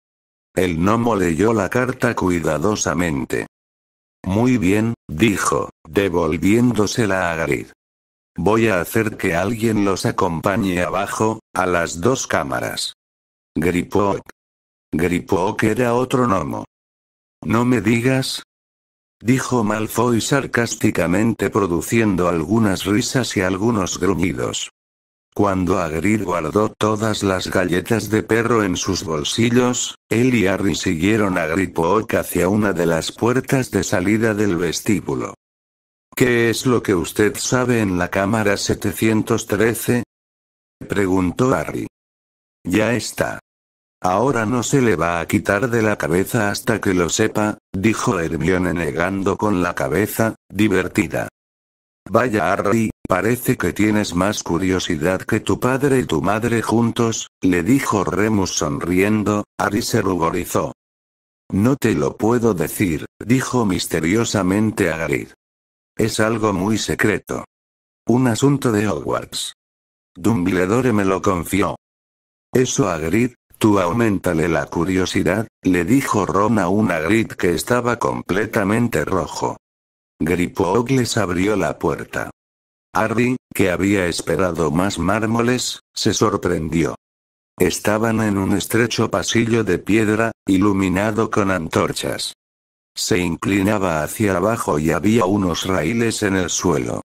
El gnomo leyó la carta cuidadosamente. Muy bien, dijo, devolviéndosela a Hagrid. Voy a hacer que alguien los acompañe abajo, a las dos cámaras. gripó. Gripook era otro gnomo. No me digas. Dijo Malfoy sarcásticamente produciendo algunas risas y algunos gruñidos. Cuando Agri guardó todas las galletas de perro en sus bolsillos, él y Harry siguieron a Gripook hacia una de las puertas de salida del vestíbulo. ¿Qué es lo que usted sabe en la cámara 713? preguntó Harry. Ya está. Ahora no se le va a quitar de la cabeza hasta que lo sepa, dijo Hermione negando con la cabeza, divertida. Vaya Harry, parece que tienes más curiosidad que tu padre y tu madre juntos, le dijo Remus sonriendo, Harry se ruborizó. No te lo puedo decir, dijo misteriosamente Harry. Es algo muy secreto. Un asunto de Hogwarts. Dumbledore me lo confió. Eso Hagrid, Tú aumentale la curiosidad, le dijo Ron a una grit que estaba completamente rojo. Gripo les abrió la puerta. Harry, que había esperado más mármoles, se sorprendió. Estaban en un estrecho pasillo de piedra, iluminado con antorchas. Se inclinaba hacia abajo y había unos raíles en el suelo.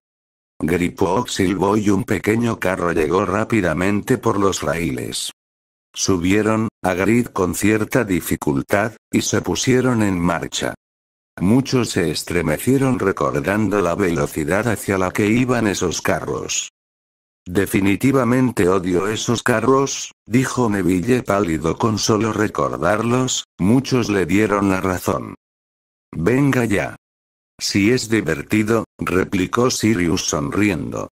Gripoog silbó y un pequeño carro llegó rápidamente por los raíles. Subieron, a Grid con cierta dificultad, y se pusieron en marcha. Muchos se estremecieron recordando la velocidad hacia la que iban esos carros. Definitivamente odio esos carros, dijo Neville pálido con solo recordarlos, muchos le dieron la razón. Venga ya. Si es divertido, replicó Sirius sonriendo.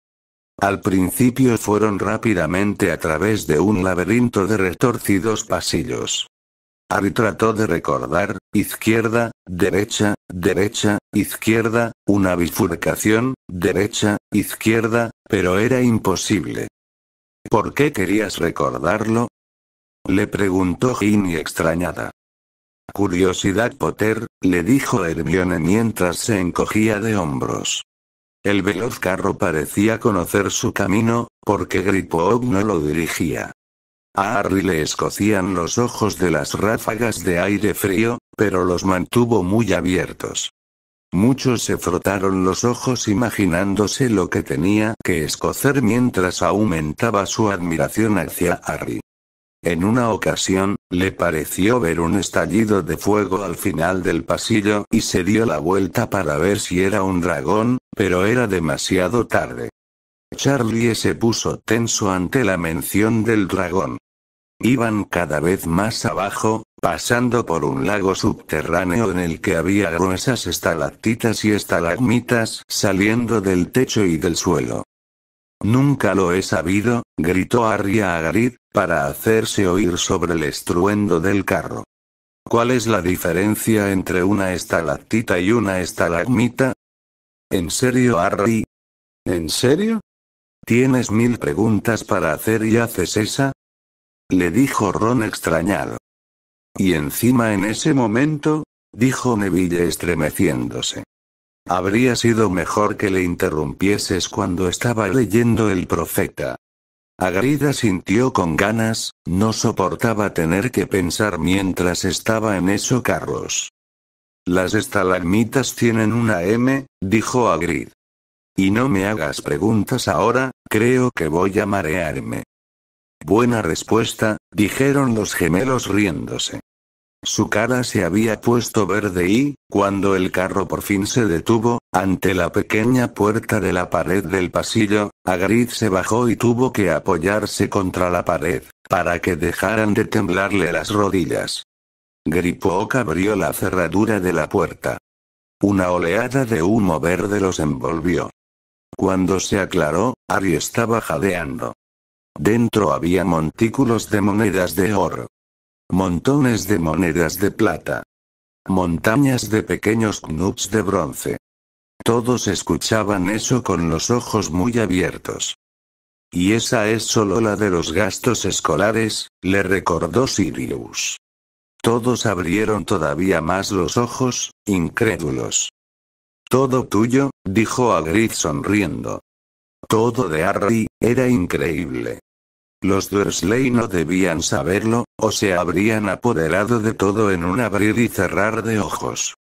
Al principio fueron rápidamente a través de un laberinto de retorcidos pasillos. Ari trató de recordar, izquierda, derecha, derecha, izquierda, una bifurcación, derecha, izquierda, pero era imposible. ¿Por qué querías recordarlo? Le preguntó Ginny extrañada. Curiosidad Potter, le dijo Hermione mientras se encogía de hombros. El veloz carro parecía conocer su camino, porque Gripov no lo dirigía. A Harry le escocían los ojos de las ráfagas de aire frío, pero los mantuvo muy abiertos. Muchos se frotaron los ojos imaginándose lo que tenía que escocer mientras aumentaba su admiración hacia Harry. En una ocasión, le pareció ver un estallido de fuego al final del pasillo y se dio la vuelta para ver si era un dragón, pero era demasiado tarde. Charlie se puso tenso ante la mención del dragón. Iban cada vez más abajo, pasando por un lago subterráneo en el que había gruesas estalactitas y estalagmitas saliendo del techo y del suelo. Nunca lo he sabido, gritó Arya a para hacerse oír sobre el estruendo del carro. ¿Cuál es la diferencia entre una estalactita y una estalagmita? ¿En serio, Harry? ¿En serio? Tienes mil preguntas para hacer y haces esa. Le dijo Ron extrañado. Y encima en ese momento, dijo Neville estremeciéndose. Habría sido mejor que le interrumpieses cuando estaba leyendo el profeta. Agrida sintió con ganas, no soportaba tener que pensar mientras estaba en eso Carlos. Las estalagmitas tienen una M, dijo Agrid. Y no me hagas preguntas ahora, creo que voy a marearme. Buena respuesta, dijeron los gemelos riéndose. Su cara se había puesto verde y, cuando el carro por fin se detuvo, ante la pequeña puerta de la pared del pasillo, Agrid se bajó y tuvo que apoyarse contra la pared, para que dejaran de temblarle las rodillas. Gripooka abrió la cerradura de la puerta. Una oleada de humo verde los envolvió. Cuando se aclaró, Ari estaba jadeando. Dentro había montículos de monedas de oro. Montones de monedas de plata. Montañas de pequeños knuts de bronce. Todos escuchaban eso con los ojos muy abiertos. Y esa es solo la de los gastos escolares, le recordó Sirius. Todos abrieron todavía más los ojos, incrédulos. Todo tuyo, dijo Agri, sonriendo. Todo de Harry, era increíble. Los Dursley no debían saberlo, o se habrían apoderado de todo en un abrir y cerrar de ojos.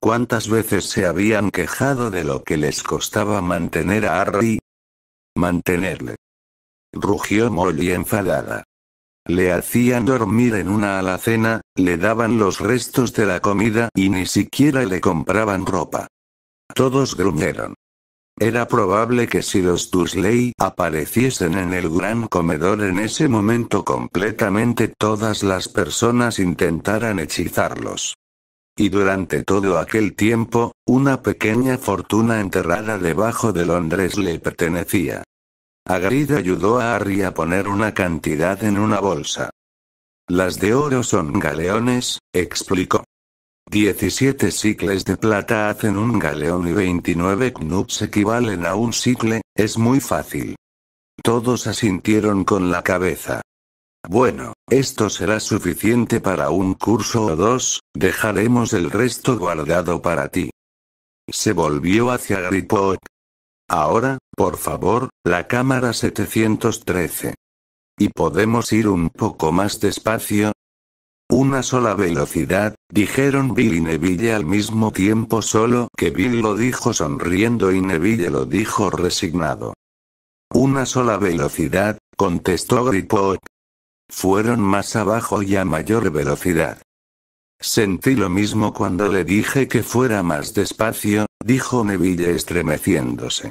¿Cuántas veces se habían quejado de lo que les costaba mantener a Harry? Mantenerle. Rugió Molly enfadada. Le hacían dormir en una alacena, le daban los restos de la comida y ni siquiera le compraban ropa. Todos gruñeron. Era probable que si los Dursley apareciesen en el gran comedor en ese momento completamente todas las personas intentaran hechizarlos. Y durante todo aquel tiempo, una pequeña fortuna enterrada debajo de Londres le pertenecía. Agrid ayudó a Harry a poner una cantidad en una bolsa. Las de oro son galeones, explicó. 17 sicles de plata hacen un galeón y 29 knups equivalen a un cicle, es muy fácil. Todos asintieron con la cabeza. Bueno, esto será suficiente para un curso o dos, dejaremos el resto guardado para ti. Se volvió hacia Gripot, Ahora, por favor, la cámara 713. ¿Y podemos ir un poco más despacio? Una sola velocidad, dijeron Bill y Neville al mismo tiempo solo que Bill lo dijo sonriendo y Neville lo dijo resignado. Una sola velocidad, contestó Gripot. Fueron más abajo y a mayor velocidad. Sentí lo mismo cuando le dije que fuera más despacio, dijo Neville estremeciéndose.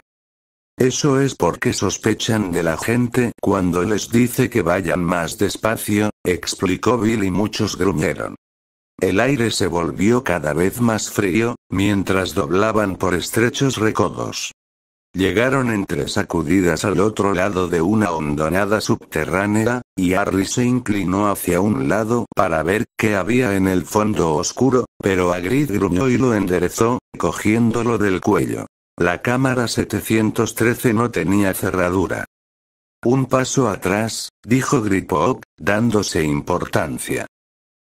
Eso es porque sospechan de la gente cuando les dice que vayan más despacio, explicó Bill y muchos gruñeron. El aire se volvió cada vez más frío, mientras doblaban por estrechos recodos. Llegaron entre sacudidas al otro lado de una hondonada subterránea, y Harry se inclinó hacia un lado para ver qué había en el fondo oscuro, pero Agrid gruñó y lo enderezó, cogiéndolo del cuello. La cámara 713 no tenía cerradura. Un paso atrás, dijo Gripop, dándose importancia.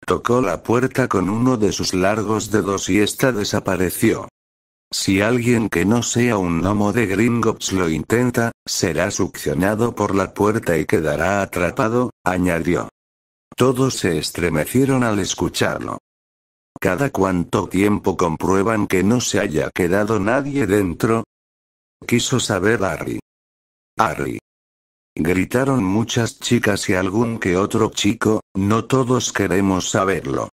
Tocó la puerta con uno de sus largos dedos y esta desapareció. Si alguien que no sea un gnomo de Gringotts lo intenta, será succionado por la puerta y quedará atrapado, añadió. Todos se estremecieron al escucharlo. ¿Cada cuánto tiempo comprueban que no se haya quedado nadie dentro? Quiso saber Harry. Harry. Gritaron muchas chicas y algún que otro chico, no todos queremos saberlo.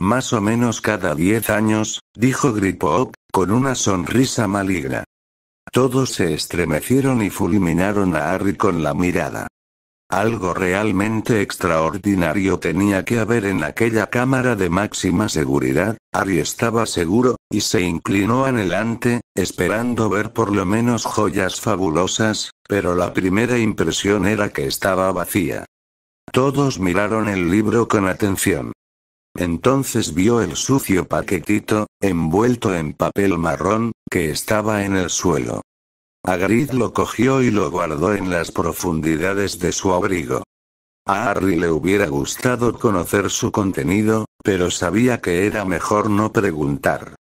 Más o menos cada diez años, dijo Gripop, con una sonrisa maligna. Todos se estremecieron y fulminaron a Harry con la mirada. Algo realmente extraordinario tenía que haber en aquella cámara de máxima seguridad, Harry estaba seguro, y se inclinó anhelante, esperando ver por lo menos joyas fabulosas, pero la primera impresión era que estaba vacía. Todos miraron el libro con atención. Entonces vio el sucio paquetito, envuelto en papel marrón, que estaba en el suelo. Hagrid lo cogió y lo guardó en las profundidades de su abrigo. A Harry le hubiera gustado conocer su contenido, pero sabía que era mejor no preguntar.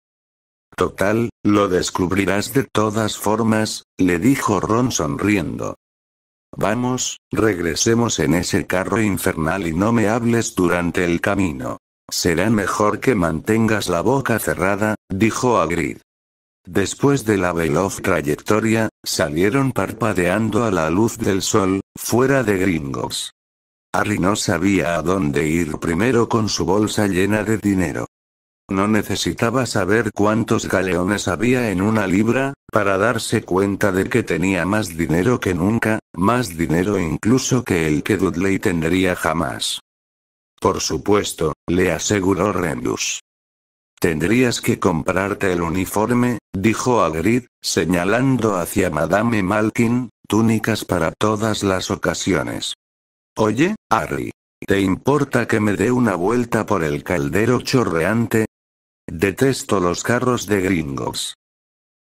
Total, lo descubrirás de todas formas, le dijo Ron sonriendo. Vamos, regresemos en ese carro infernal y no me hables durante el camino. Será mejor que mantengas la boca cerrada, dijo Agrid. Después de la veloz trayectoria, salieron parpadeando a la luz del sol, fuera de gringos. Harry no sabía a dónde ir primero con su bolsa llena de dinero. No necesitaba saber cuántos galeones había en una libra, para darse cuenta de que tenía más dinero que nunca, más dinero incluso que el que Dudley tendría jamás. Por supuesto, le aseguró Rendus. Tendrías que comprarte el uniforme, dijo Agrid, señalando hacia Madame Malkin, túnicas para todas las ocasiones. Oye, Harry, ¿te importa que me dé una vuelta por el caldero chorreante? Detesto los carros de gringos.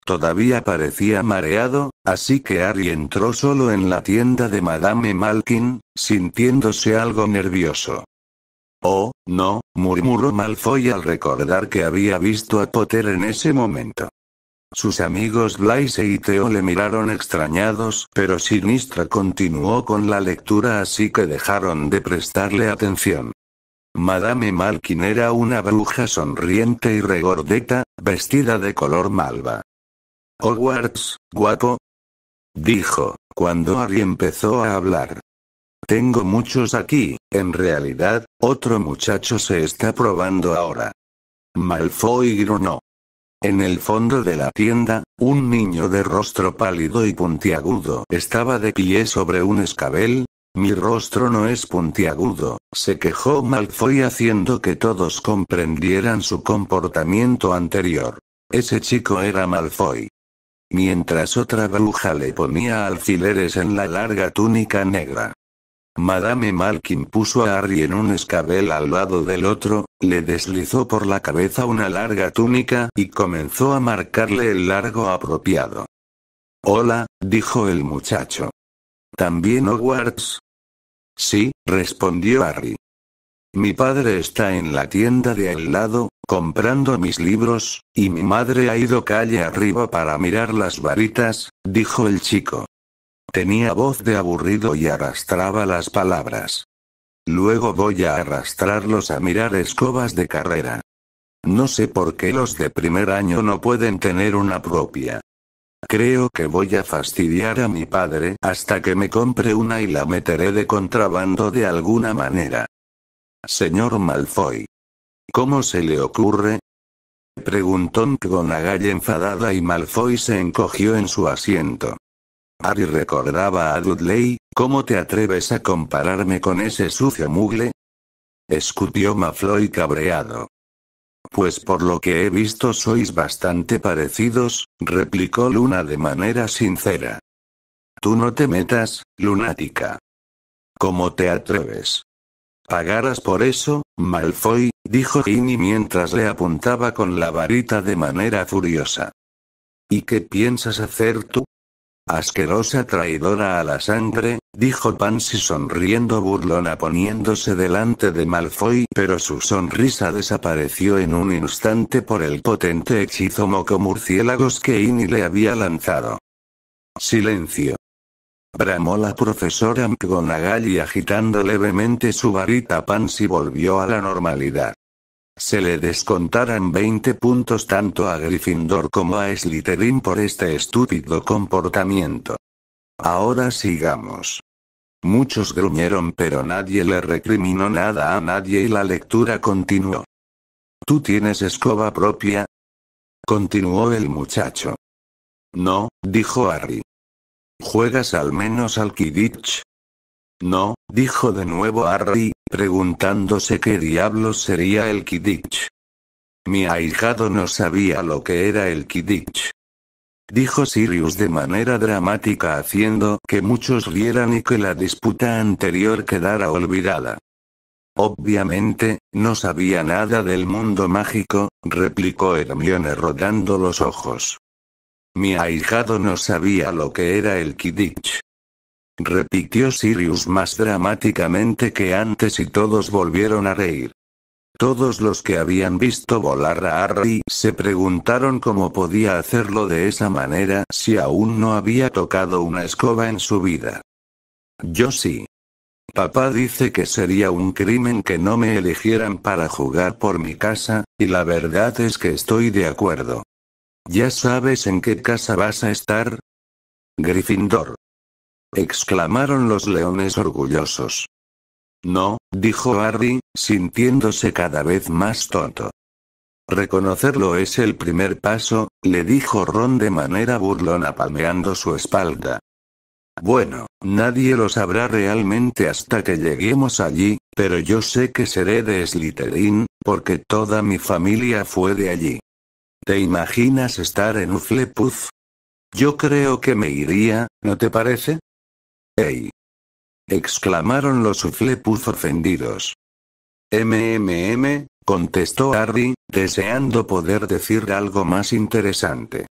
Todavía parecía mareado, así que Harry entró solo en la tienda de Madame Malkin, sintiéndose algo nervioso. Oh, no, murmuró Malfoy al recordar que había visto a Potter en ese momento. Sus amigos Blaise y Theo le miraron extrañados, pero Sinistra continuó con la lectura así que dejaron de prestarle atención. Madame Malkin era una bruja sonriente y regordeta, vestida de color malva. Hogwarts, guapo. Dijo, cuando Harry empezó a hablar. Tengo muchos aquí, en realidad, otro muchacho se está probando ahora. Malfoy grunó. En el fondo de la tienda, un niño de rostro pálido y puntiagudo estaba de pie sobre un escabel. Mi rostro no es puntiagudo, se quejó Malfoy haciendo que todos comprendieran su comportamiento anterior. Ese chico era Malfoy. Mientras otra bruja le ponía alfileres en la larga túnica negra. Madame Malkin puso a Harry en un escabel al lado del otro, le deslizó por la cabeza una larga túnica y comenzó a marcarle el largo apropiado. Hola, dijo el muchacho. ¿También Hogwarts? Sí, respondió Harry. Mi padre está en la tienda de al lado, comprando mis libros, y mi madre ha ido calle arriba para mirar las varitas, dijo el chico. Tenía voz de aburrido y arrastraba las palabras. Luego voy a arrastrarlos a mirar escobas de carrera. No sé por qué los de primer año no pueden tener una propia. Creo que voy a fastidiar a mi padre hasta que me compre una y la meteré de contrabando de alguna manera. Señor Malfoy. ¿Cómo se le ocurre? Preguntó McGonagall enfadada y Malfoy se encogió en su asiento. Harry recordaba a Dudley, ¿cómo te atreves a compararme con ese sucio mugle? Escupió Mafloy cabreado. Pues por lo que he visto sois bastante parecidos, replicó Luna de manera sincera. Tú no te metas, lunática. ¿Cómo te atreves? Pagarás por eso, Malfoy, dijo Ginny mientras le apuntaba con la varita de manera furiosa. ¿Y qué piensas hacer tú? Asquerosa traidora a la sangre, dijo Pansy sonriendo burlona poniéndose delante de Malfoy, pero su sonrisa desapareció en un instante por el potente hechizo moco murciélagos que Ini le había lanzado. Silencio. Bramó la profesora McGonagall y agitando levemente su varita Pansy volvió a la normalidad. Se le descontaran 20 puntos tanto a Gryffindor como a Slytherin por este estúpido comportamiento. Ahora sigamos. Muchos gruñeron pero nadie le recriminó nada a nadie y la lectura continuó. ¿Tú tienes escoba propia? Continuó el muchacho. No, dijo Harry. ¿Juegas al menos al Kidditch? No, dijo de nuevo Harry, preguntándose qué diablos sería el Kidditch. Mi ahijado no sabía lo que era el Kidditch. Dijo Sirius de manera dramática haciendo que muchos rieran y que la disputa anterior quedara olvidada. Obviamente, no sabía nada del mundo mágico, replicó Hermione rodando los ojos. Mi ahijado no sabía lo que era el Kidditch repitió Sirius más dramáticamente que antes y todos volvieron a reír. Todos los que habían visto volar a Harry se preguntaron cómo podía hacerlo de esa manera si aún no había tocado una escoba en su vida. Yo sí. Papá dice que sería un crimen que no me eligieran para jugar por mi casa, y la verdad es que estoy de acuerdo. ¿Ya sabes en qué casa vas a estar? Gryffindor exclamaron los leones orgullosos. No, dijo Harry, sintiéndose cada vez más tonto. Reconocerlo es el primer paso, le dijo Ron de manera burlona palmeando su espalda. Bueno, nadie lo sabrá realmente hasta que lleguemos allí, pero yo sé que seré de Slytherin, porque toda mi familia fue de allí. ¿Te imaginas estar en Uflepuff? Yo creo que me iría, ¿no te parece? ¡Ey! exclamaron los suflepuz ofendidos. MMM, contestó Harry, deseando poder decir algo más interesante.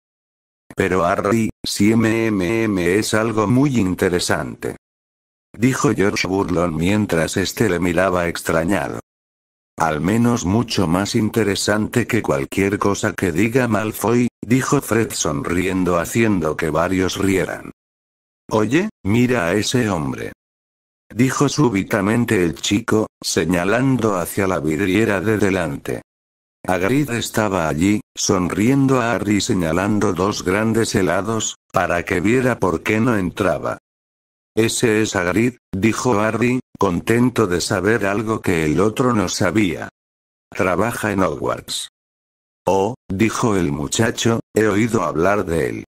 Pero Harry, si MMM es algo muy interesante. Dijo George Burlon mientras este le miraba extrañado. Al menos mucho más interesante que cualquier cosa que diga Malfoy, dijo Fred sonriendo haciendo que varios rieran. Oye, mira a ese hombre. Dijo súbitamente el chico, señalando hacia la vidriera de delante. Agrid estaba allí, sonriendo a Harry señalando dos grandes helados, para que viera por qué no entraba. Ese es Agrid, dijo Harry, contento de saber algo que el otro no sabía. Trabaja en Hogwarts. Oh, dijo el muchacho, he oído hablar de él.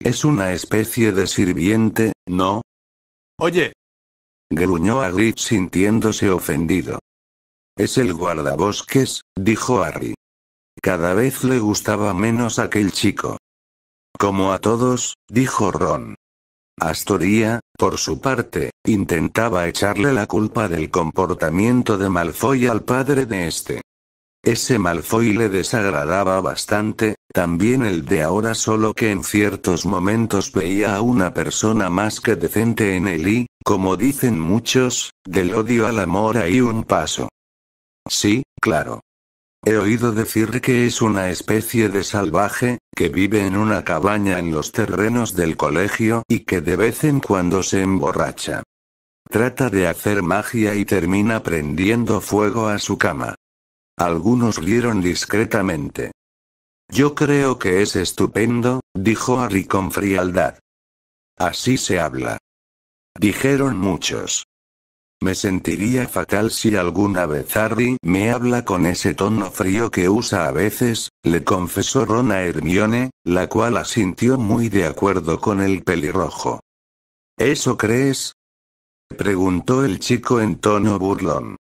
Es una especie de sirviente, ¿no? Oye. Gruñó a sintiéndose ofendido. Es el guardabosques, dijo Harry. Cada vez le gustaba menos aquel chico. Como a todos, dijo Ron. Astoria, por su parte, intentaba echarle la culpa del comportamiento de Malfoy al padre de este. Ese Malfoy le desagradaba bastante, también el de ahora solo que en ciertos momentos veía a una persona más que decente en él y, como dicen muchos, del odio al amor hay un paso. Sí, claro. He oído decir que es una especie de salvaje, que vive en una cabaña en los terrenos del colegio y que de vez en cuando se emborracha. Trata de hacer magia y termina prendiendo fuego a su cama. Algunos rieron discretamente. Yo creo que es estupendo, dijo Harry con frialdad. Así se habla. Dijeron muchos. Me sentiría fatal si alguna vez Harry me habla con ese tono frío que usa a veces, le confesó Ron a Hermione, la cual asintió muy de acuerdo con el pelirrojo. ¿Eso crees? preguntó el chico en tono burlón.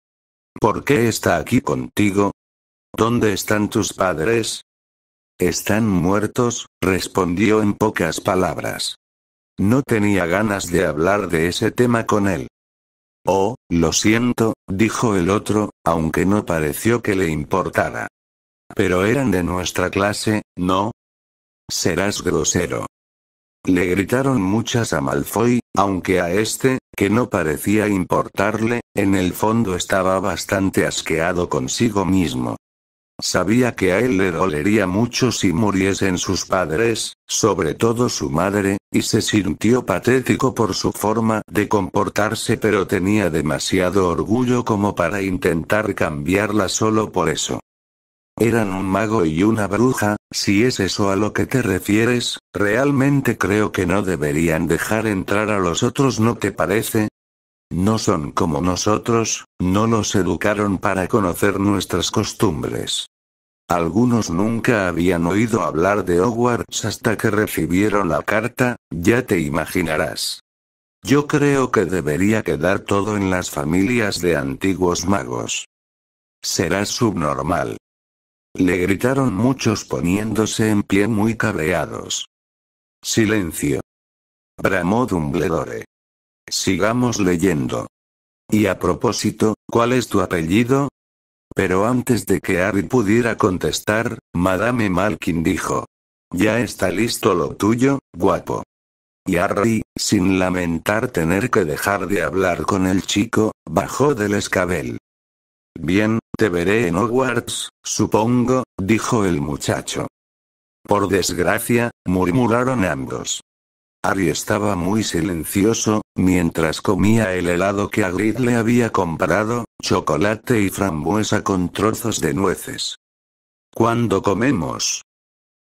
¿Por qué está aquí contigo? ¿Dónde están tus padres? Están muertos, respondió en pocas palabras. No tenía ganas de hablar de ese tema con él. Oh, lo siento, dijo el otro, aunque no pareció que le importara. Pero eran de nuestra clase, ¿no? Serás grosero. Le gritaron muchas a Malfoy, aunque a este, que no parecía importarle, en el fondo estaba bastante asqueado consigo mismo. Sabía que a él le dolería mucho si muriesen sus padres, sobre todo su madre, y se sintió patético por su forma de comportarse pero tenía demasiado orgullo como para intentar cambiarla solo por eso. Eran un mago y una bruja, si es eso a lo que te refieres, realmente creo que no deberían dejar entrar a los otros, ¿no te parece? No son como nosotros, no los educaron para conocer nuestras costumbres. Algunos nunca habían oído hablar de Hogwarts hasta que recibieron la carta, ya te imaginarás. Yo creo que debería quedar todo en las familias de antiguos magos. Será subnormal. Le gritaron muchos poniéndose en pie muy cabreados. Silencio. Bramó Dumbledore. Sigamos leyendo. Y a propósito, ¿cuál es tu apellido? Pero antes de que Harry pudiera contestar, Madame Malkin dijo. Ya está listo lo tuyo, guapo. Y Harry, sin lamentar tener que dejar de hablar con el chico, bajó del escabel. Bien, te veré en Hogwarts, supongo, dijo el muchacho. Por desgracia, murmuraron ambos. Harry estaba muy silencioso, mientras comía el helado que Hagrid le había comprado, chocolate y frambuesa con trozos de nueces. ¿Cuándo comemos?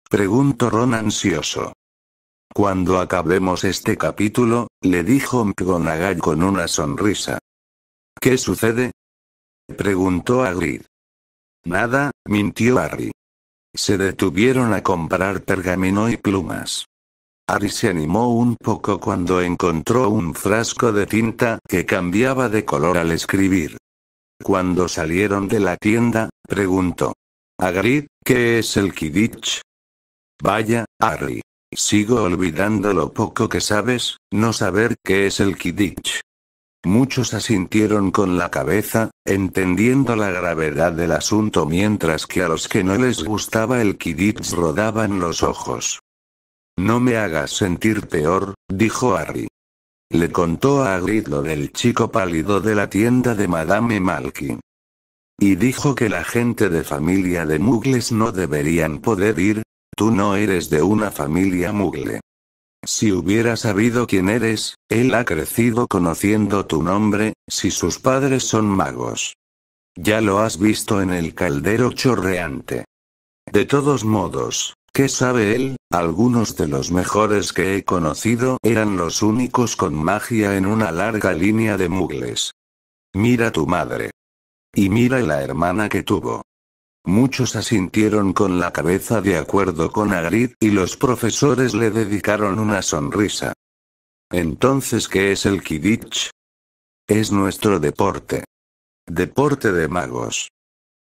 Preguntó Ron ansioso. Cuando acabemos este capítulo, le dijo McGonagall con una sonrisa. ¿Qué sucede? Preguntó Grid. Nada, mintió Harry. Se detuvieron a comprar pergamino y plumas. Harry se animó un poco cuando encontró un frasco de tinta que cambiaba de color al escribir. Cuando salieron de la tienda, preguntó. Agrid, ¿qué es el Kidditch? Vaya, Harry. Sigo olvidando lo poco que sabes, no saber qué es el Kidditch. Muchos asintieron con la cabeza, entendiendo la gravedad del asunto mientras que a los que no les gustaba el Quidditch rodaban los ojos. No me hagas sentir peor, dijo Harry. Le contó a Hagrid lo del chico pálido de la tienda de Madame Malkin. Y dijo que la gente de familia de mugles no deberían poder ir, tú no eres de una familia mugle. Si hubiera sabido quién eres, él ha crecido conociendo tu nombre, si sus padres son magos. Ya lo has visto en el caldero chorreante. De todos modos, ¿qué sabe él? Algunos de los mejores que he conocido eran los únicos con magia en una larga línea de mugles. Mira tu madre. Y mira la hermana que tuvo. Muchos asintieron con la cabeza de acuerdo con Agrid, y los profesores le dedicaron una sonrisa. Entonces, ¿qué es el Kidditch? Es nuestro deporte. Deporte de magos.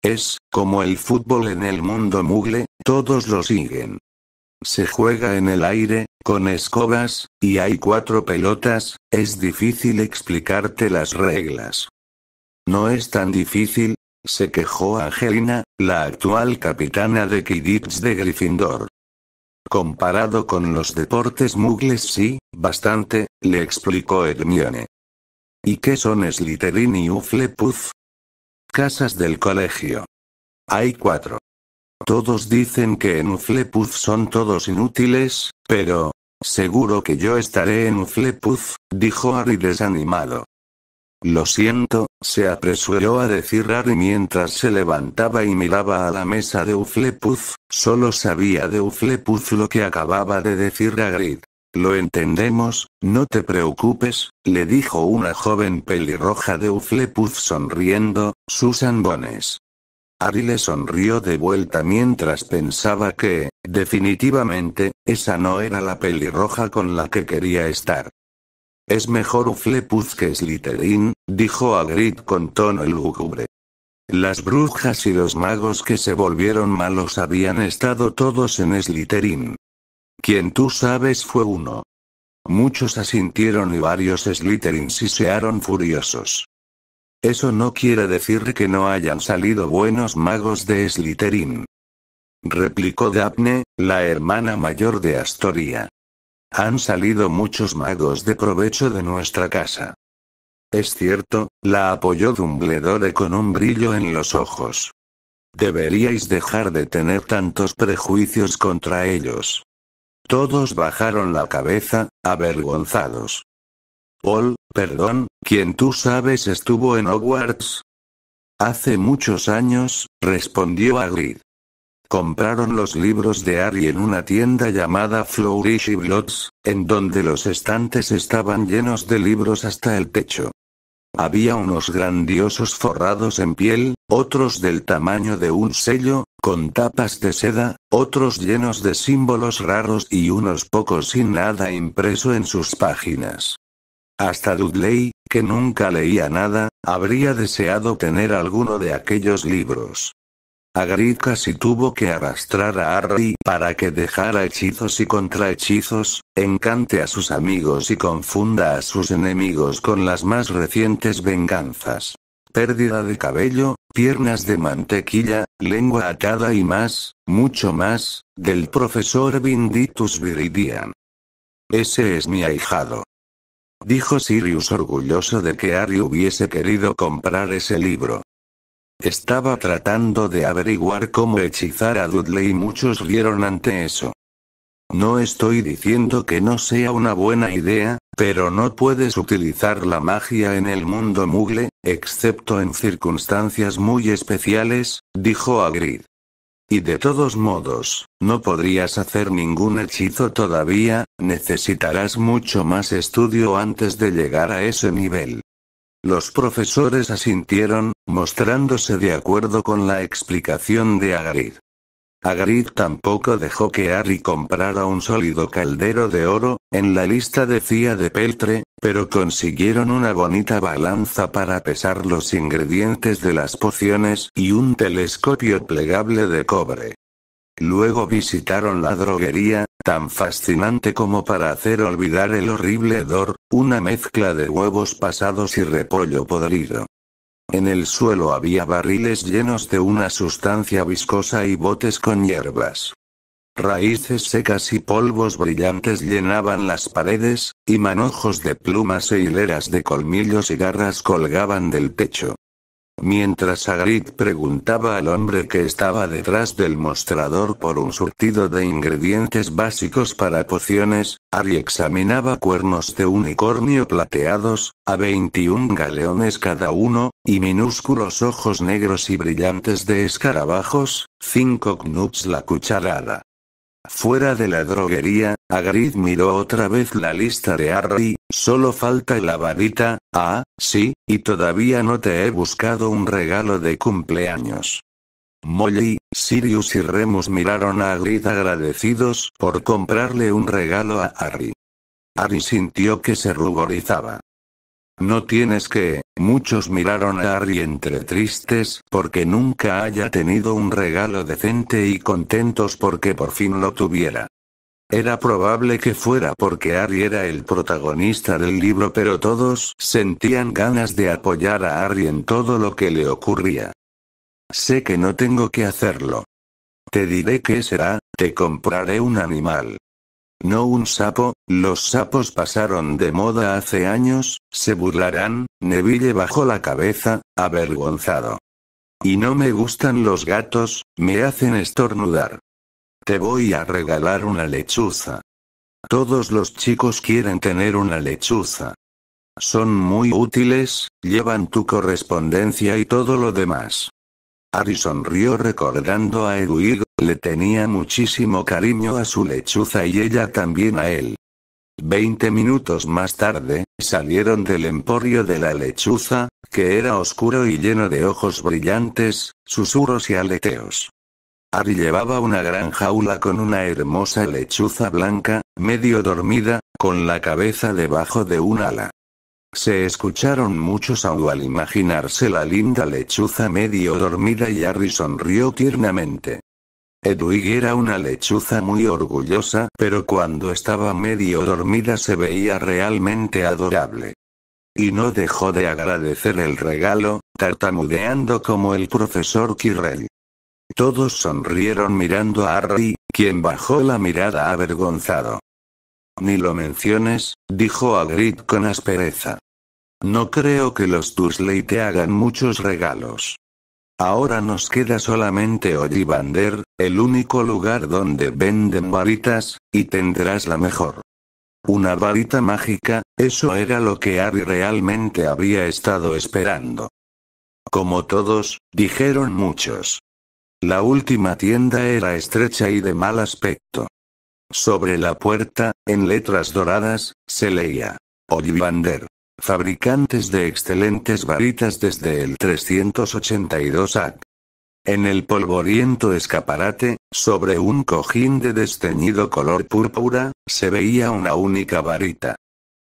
Es, como el fútbol en el mundo mugle, todos lo siguen. Se juega en el aire, con escobas, y hay cuatro pelotas, es difícil explicarte las reglas. No es tan difícil, se quejó a Angelina, la actual capitana de Quidditch de Gryffindor. Comparado con los deportes mugles sí, bastante, le explicó Hermione. ¿Y qué son Slytherin y Hufflepuff? Casas del colegio. Hay cuatro. Todos dicen que en Hufflepuff son todos inútiles, pero... Seguro que yo estaré en Hufflepuff, dijo Ari desanimado. Lo siento, se apresuró a decir Ari mientras se levantaba y miraba a la mesa de Uflepuz, solo sabía de Uflepuz lo que acababa de decir Hagrid. Lo entendemos, no te preocupes, le dijo una joven pelirroja de Uflepuz sonriendo, sus Bones. Ari le sonrió de vuelta mientras pensaba que, definitivamente, esa no era la pelirroja con la que quería estar. Es mejor Uflepuz que Slytherin, dijo Hagrid con tono lúgubre. Las brujas y los magos que se volvieron malos habían estado todos en Slytherin. Quien tú sabes fue uno. Muchos asintieron y varios y searon furiosos. Eso no quiere decir que no hayan salido buenos magos de Slytherin. Replicó Daphne, la hermana mayor de Astoria. Han salido muchos magos de provecho de nuestra casa. Es cierto, la apoyó Dumbledore con un brillo en los ojos. Deberíais dejar de tener tantos prejuicios contra ellos. Todos bajaron la cabeza, avergonzados. Paul, perdón, quien tú sabes estuvo en Hogwarts. Hace muchos años, respondió Agrid. Compraron los libros de Ari en una tienda llamada Flourish Blots, en donde los estantes estaban llenos de libros hasta el techo. Había unos grandiosos forrados en piel, otros del tamaño de un sello, con tapas de seda, otros llenos de símbolos raros y unos pocos sin nada impreso en sus páginas. Hasta Dudley, que nunca leía nada, habría deseado tener alguno de aquellos libros. Hagrid casi tuvo que arrastrar a Harry para que dejara hechizos y contrahechizos, encante a sus amigos y confunda a sus enemigos con las más recientes venganzas. Pérdida de cabello, piernas de mantequilla, lengua atada y más, mucho más, del profesor Vinditus Viridian. Ese es mi ahijado. Dijo Sirius orgulloso de que Harry hubiese querido comprar ese libro. Estaba tratando de averiguar cómo hechizar a Dudley y muchos rieron ante eso. No estoy diciendo que no sea una buena idea, pero no puedes utilizar la magia en el mundo mugle, excepto en circunstancias muy especiales, dijo Agrid. Y de todos modos, no podrías hacer ningún hechizo todavía, necesitarás mucho más estudio antes de llegar a ese nivel. Los profesores asintieron, mostrándose de acuerdo con la explicación de Agrid. Agarit tampoco dejó que Harry comprara un sólido caldero de oro, en la lista decía de peltre, pero consiguieron una bonita balanza para pesar los ingredientes de las pociones y un telescopio plegable de cobre. Luego visitaron la droguería, tan fascinante como para hacer olvidar el horrible hedor, una mezcla de huevos pasados y repollo podrido. En el suelo había barriles llenos de una sustancia viscosa y botes con hierbas. Raíces secas y polvos brillantes llenaban las paredes, y manojos de plumas e hileras de colmillos y garras colgaban del techo. Mientras Hagrid preguntaba al hombre que estaba detrás del mostrador por un surtido de ingredientes básicos para pociones, Ari examinaba cuernos de unicornio plateados, a 21 galeones cada uno, y minúsculos ojos negros y brillantes de escarabajos, 5 knuts la cucharada. Fuera de la droguería, Agrid miró otra vez la lista de Harry, solo falta la varita, ah, sí, y todavía no te he buscado un regalo de cumpleaños. Molly, Sirius y Remus miraron a Agrid agradecidos por comprarle un regalo a Harry. Harry sintió que se ruborizaba. No tienes que. Muchos miraron a Harry entre tristes porque nunca haya tenido un regalo decente y contentos porque por fin lo tuviera. Era probable que fuera porque Ari era el protagonista del libro, pero todos sentían ganas de apoyar a Harry en todo lo que le ocurría. Sé que no tengo que hacerlo. Te diré qué será, te compraré un animal. No un sapo, los sapos pasaron de moda hace años, se burlarán, Neville bajó la cabeza, avergonzado. Y no me gustan los gatos, me hacen estornudar. Te voy a regalar una lechuza. Todos los chicos quieren tener una lechuza. Son muy útiles, llevan tu correspondencia y todo lo demás. Ari sonrió recordando a Eruigo, le tenía muchísimo cariño a su lechuza y ella también a él. Veinte minutos más tarde, salieron del emporio de la lechuza, que era oscuro y lleno de ojos brillantes, susurros y aleteos. Ari llevaba una gran jaula con una hermosa lechuza blanca, medio dormida, con la cabeza debajo de un ala. Se escucharon muchos aún al imaginarse la linda lechuza medio dormida y Harry sonrió tiernamente. Edwig era una lechuza muy orgullosa, pero cuando estaba medio dormida se veía realmente adorable. Y no dejó de agradecer el regalo, tartamudeando como el profesor Kirrell. Todos sonrieron mirando a Harry, quien bajó la mirada avergonzado. Ni lo menciones, dijo Hagrid con aspereza. No creo que los Dusley te hagan muchos regalos. Ahora nos queda solamente Ollivander, el único lugar donde venden varitas, y tendrás la mejor. Una varita mágica, eso era lo que Harry realmente había estado esperando. Como todos, dijeron muchos. La última tienda era estrecha y de mal aspecto. Sobre la puerta, en letras doradas, se leía. Ollivander. Fabricantes de excelentes varitas desde el 382 AC. En el polvoriento escaparate, sobre un cojín de desteñido color púrpura, se veía una única varita.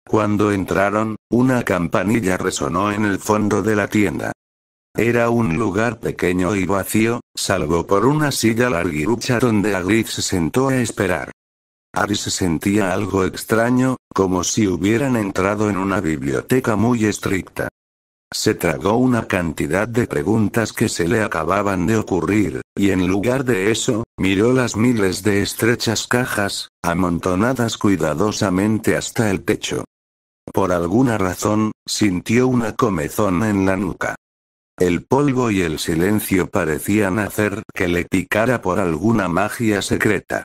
Cuando entraron, una campanilla resonó en el fondo de la tienda. Era un lugar pequeño y vacío, salvo por una silla larguirucha donde Agriff se sentó a esperar. Ari se sentía algo extraño, como si hubieran entrado en una biblioteca muy estricta. Se tragó una cantidad de preguntas que se le acababan de ocurrir, y en lugar de eso, miró las miles de estrechas cajas, amontonadas cuidadosamente hasta el techo. Por alguna razón, sintió una comezón en la nuca. El polvo y el silencio parecían hacer que le picara por alguna magia secreta.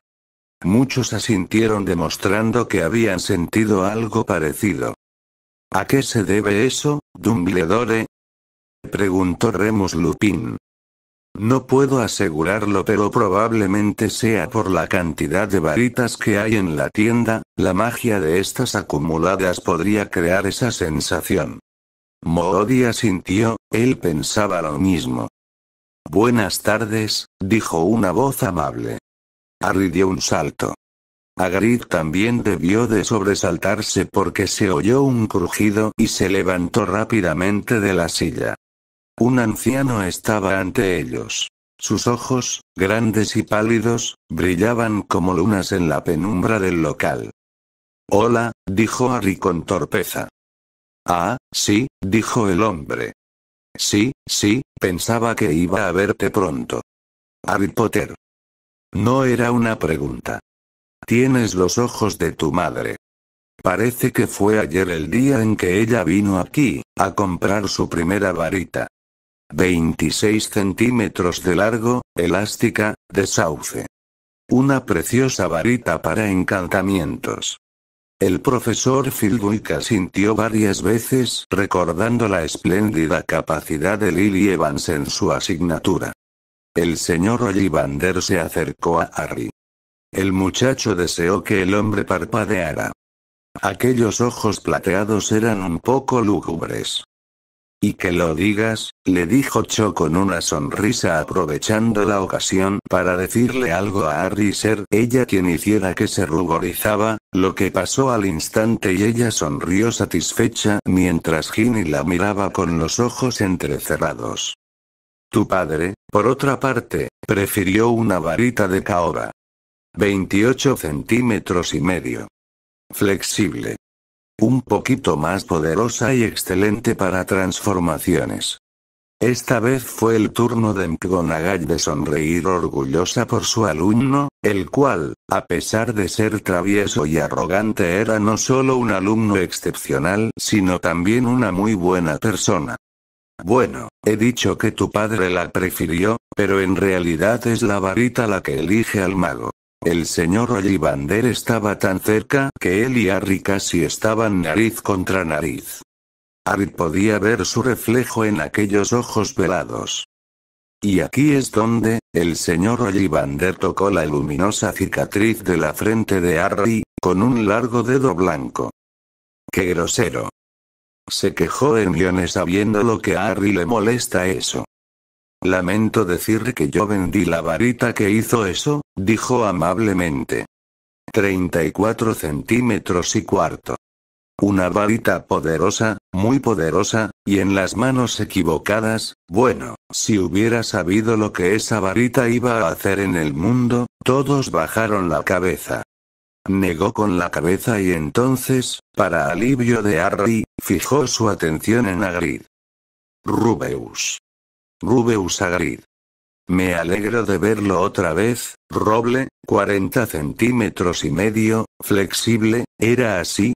Muchos asintieron demostrando que habían sentido algo parecido. ¿A qué se debe eso, Dumbledore? preguntó Remus Lupin. No puedo asegurarlo pero probablemente sea por la cantidad de varitas que hay en la tienda, la magia de estas acumuladas podría crear esa sensación. Moody asintió, él pensaba lo mismo. Buenas tardes, dijo una voz amable. Harry dio un salto. Agarit también debió de sobresaltarse porque se oyó un crujido y se levantó rápidamente de la silla. Un anciano estaba ante ellos. Sus ojos, grandes y pálidos, brillaban como lunas en la penumbra del local. Hola, dijo Harry con torpeza. Ah, sí, dijo el hombre. Sí, sí, pensaba que iba a verte pronto. Harry Potter. No era una pregunta. Tienes los ojos de tu madre. Parece que fue ayer el día en que ella vino aquí, a comprar su primera varita. 26 centímetros de largo, elástica, de sauce. Una preciosa varita para encantamientos. El profesor Philwick sintió varias veces recordando la espléndida capacidad de Lily Evans en su asignatura. El señor Ollivander se acercó a Harry. El muchacho deseó que el hombre parpadeara. Aquellos ojos plateados eran un poco lúgubres. Y que lo digas, le dijo Cho con una sonrisa aprovechando la ocasión para decirle algo a Harry ser ella quien hiciera que se ruborizaba, lo que pasó al instante y ella sonrió satisfecha mientras Ginny la miraba con los ojos entrecerrados. Tu padre, por otra parte, prefirió una varita de caoba. 28 centímetros y medio. Flexible. Un poquito más poderosa y excelente para transformaciones. Esta vez fue el turno de nagai de sonreír orgullosa por su alumno, el cual, a pesar de ser travieso y arrogante, era no solo un alumno excepcional, sino también una muy buena persona. Bueno, he dicho que tu padre la prefirió, pero en realidad es la varita la que elige al mago. El señor Ollivander estaba tan cerca que él y Harry casi estaban nariz contra nariz. Harry podía ver su reflejo en aquellos ojos velados. Y aquí es donde, el señor Ollivander tocó la luminosa cicatriz de la frente de Harry, con un largo dedo blanco. ¡Qué grosero! Se quejó Hermione sabiendo lo que a Harry le molesta eso. Lamento decir que yo vendí la varita que hizo eso, dijo amablemente. 34 centímetros y cuarto. Una varita poderosa, muy poderosa, y en las manos equivocadas, bueno, si hubiera sabido lo que esa varita iba a hacer en el mundo, todos bajaron la cabeza negó con la cabeza y entonces, para alivio de Harry, fijó su atención en Agrid. Rubeus. Rubeus Agrid. Me alegro de verlo otra vez, roble, 40 centímetros y medio, flexible, ¿era así?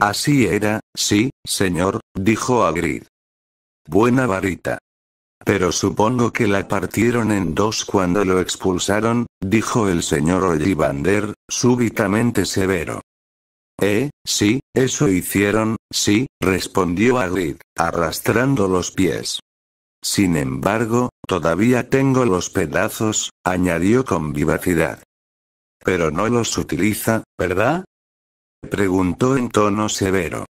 Así era, sí, señor, dijo Agrid. Buena varita. Pero supongo que la partieron en dos cuando lo expulsaron, dijo el señor Ollivander, súbitamente severo. Eh, sí, eso hicieron, sí, respondió Agrid, arrastrando los pies. Sin embargo, todavía tengo los pedazos, añadió con vivacidad. Pero no los utiliza, ¿verdad? preguntó en tono severo.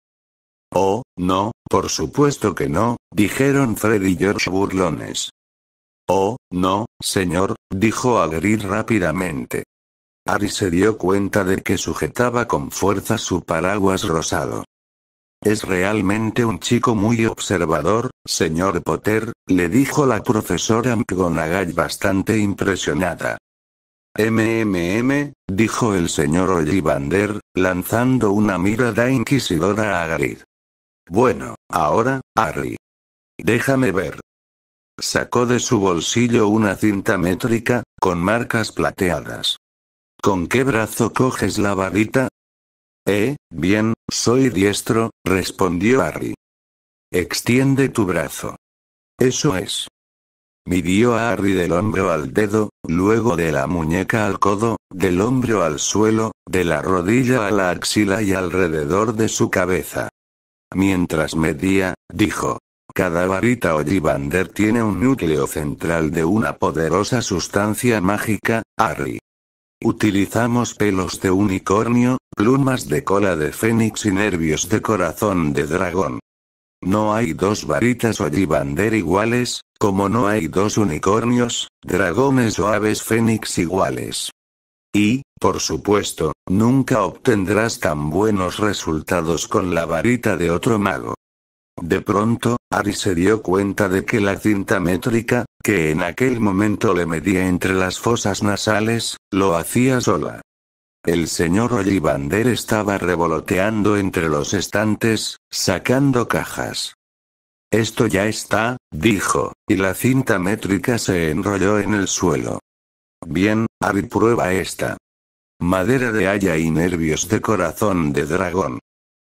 Oh, no, por supuesto que no, dijeron Fred y George burlones. Oh, no, señor, dijo Hagrid rápidamente. Harry se dio cuenta de que sujetaba con fuerza su paraguas rosado. Es realmente un chico muy observador, señor Potter, le dijo la profesora McGonagall bastante impresionada. MMM, dijo el señor Ollivander, lanzando una mirada inquisidora a harry bueno, ahora, Harry. Déjame ver. Sacó de su bolsillo una cinta métrica, con marcas plateadas. ¿Con qué brazo coges la varita? Eh, bien, soy diestro, respondió Harry. Extiende tu brazo. Eso es. Midió a Harry del hombro al dedo, luego de la muñeca al codo, del hombro al suelo, de la rodilla a la axila y alrededor de su cabeza. Mientras medía, dijo. Cada varita Ollivander tiene un núcleo central de una poderosa sustancia mágica, Harry. Utilizamos pelos de unicornio, plumas de cola de fénix y nervios de corazón de dragón. No hay dos varitas Ollivander iguales, como no hay dos unicornios, dragones o aves fénix iguales. Y, por supuesto, nunca obtendrás tan buenos resultados con la varita de otro mago. De pronto, Ari se dio cuenta de que la cinta métrica, que en aquel momento le medía entre las fosas nasales, lo hacía sola. El señor Ollivander estaba revoloteando entre los estantes, sacando cajas. Esto ya está, dijo, y la cinta métrica se enrolló en el suelo. Bien, Ari prueba esta. Madera de haya y nervios de corazón de dragón.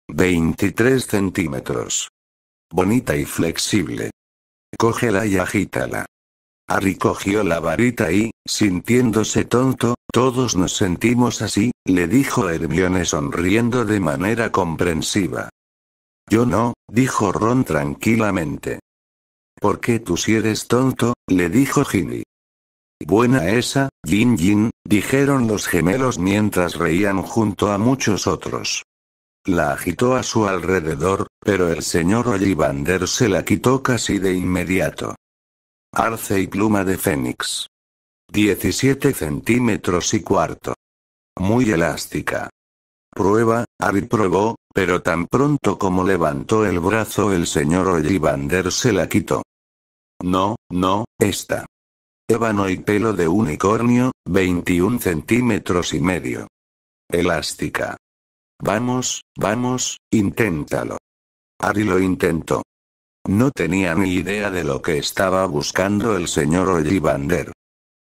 23 centímetros. Bonita y flexible. Cógela y agítala. Harry cogió la varita y, sintiéndose tonto, todos nos sentimos así, le dijo Hermione sonriendo de manera comprensiva. Yo no, dijo Ron tranquilamente. ¿Por qué tú si eres tonto? le dijo Ginny. Buena esa, Jin Jin, dijeron los gemelos mientras reían junto a muchos otros. La agitó a su alrededor, pero el señor Ollivander se la quitó casi de inmediato. Arce y pluma de fénix. 17 centímetros y cuarto. Muy elástica. Prueba, Ari probó, pero tan pronto como levantó el brazo el señor Ollivander se la quitó. No, no, esta ébano y pelo de unicornio, 21 centímetros y medio. Elástica. Vamos, vamos, inténtalo. Ari lo intentó. No tenía ni idea de lo que estaba buscando el señor Ollivander.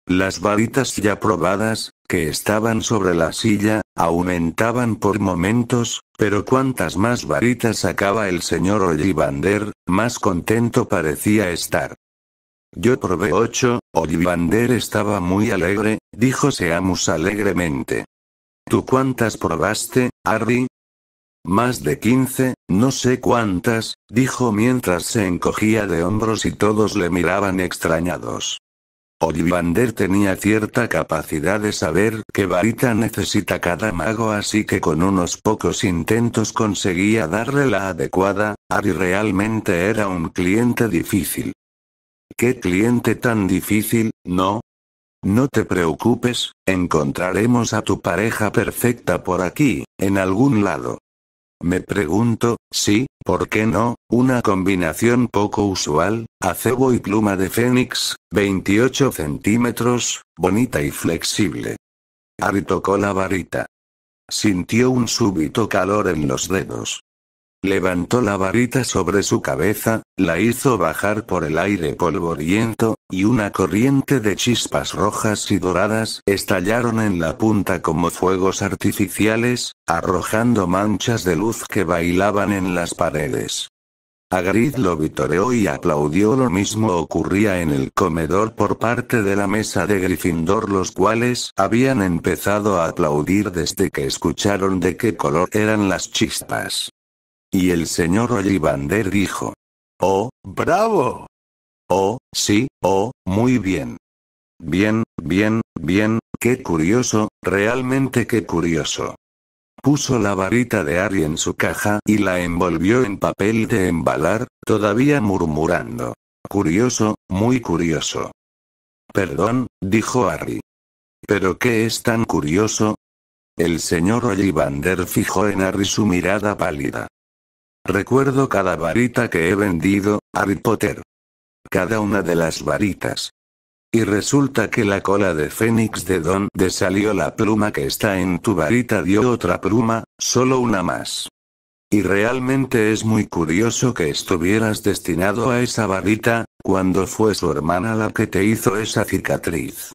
Las varitas ya probadas, que estaban sobre la silla, aumentaban por momentos, pero cuantas más varitas sacaba el señor Ollivander, más contento parecía estar. Yo probé ocho, Ollivander estaba muy alegre, dijo Seamus alegremente. ¿Tú cuántas probaste, Harry? Más de quince, no sé cuántas, dijo mientras se encogía de hombros y todos le miraban extrañados. Olivander tenía cierta capacidad de saber qué varita necesita cada mago así que con unos pocos intentos conseguía darle la adecuada, Harry realmente era un cliente difícil. Qué cliente tan difícil, ¿no? No te preocupes, encontraremos a tu pareja perfecta por aquí, en algún lado. Me pregunto, sí, ¿por qué no? Una combinación poco usual, acebo y pluma de fénix, 28 centímetros, bonita y flexible. Ari tocó la varita. Sintió un súbito calor en los dedos. Levantó la varita sobre su cabeza, la hizo bajar por el aire polvoriento, y una corriente de chispas rojas y doradas estallaron en la punta como fuegos artificiales, arrojando manchas de luz que bailaban en las paredes. Agrid lo vitoreó y aplaudió. Lo mismo ocurría en el comedor por parte de la mesa de Gryffindor, los cuales habían empezado a aplaudir desde que escucharon de qué color eran las chispas. Y el señor Ollivander dijo. Oh, bravo. Oh, sí, oh, muy bien. Bien, bien, bien, qué curioso, realmente qué curioso. Puso la varita de Ari en su caja y la envolvió en papel de embalar, todavía murmurando. Curioso, muy curioso. Perdón, dijo Harry. ¿Pero qué es tan curioso? El señor Ollivander fijó en Harry su mirada pálida. Recuerdo cada varita que he vendido, Harry Potter. Cada una de las varitas. Y resulta que la cola de Fénix de donde salió la pluma que está en tu varita dio otra pluma, solo una más. Y realmente es muy curioso que estuvieras destinado a esa varita, cuando fue su hermana la que te hizo esa cicatriz.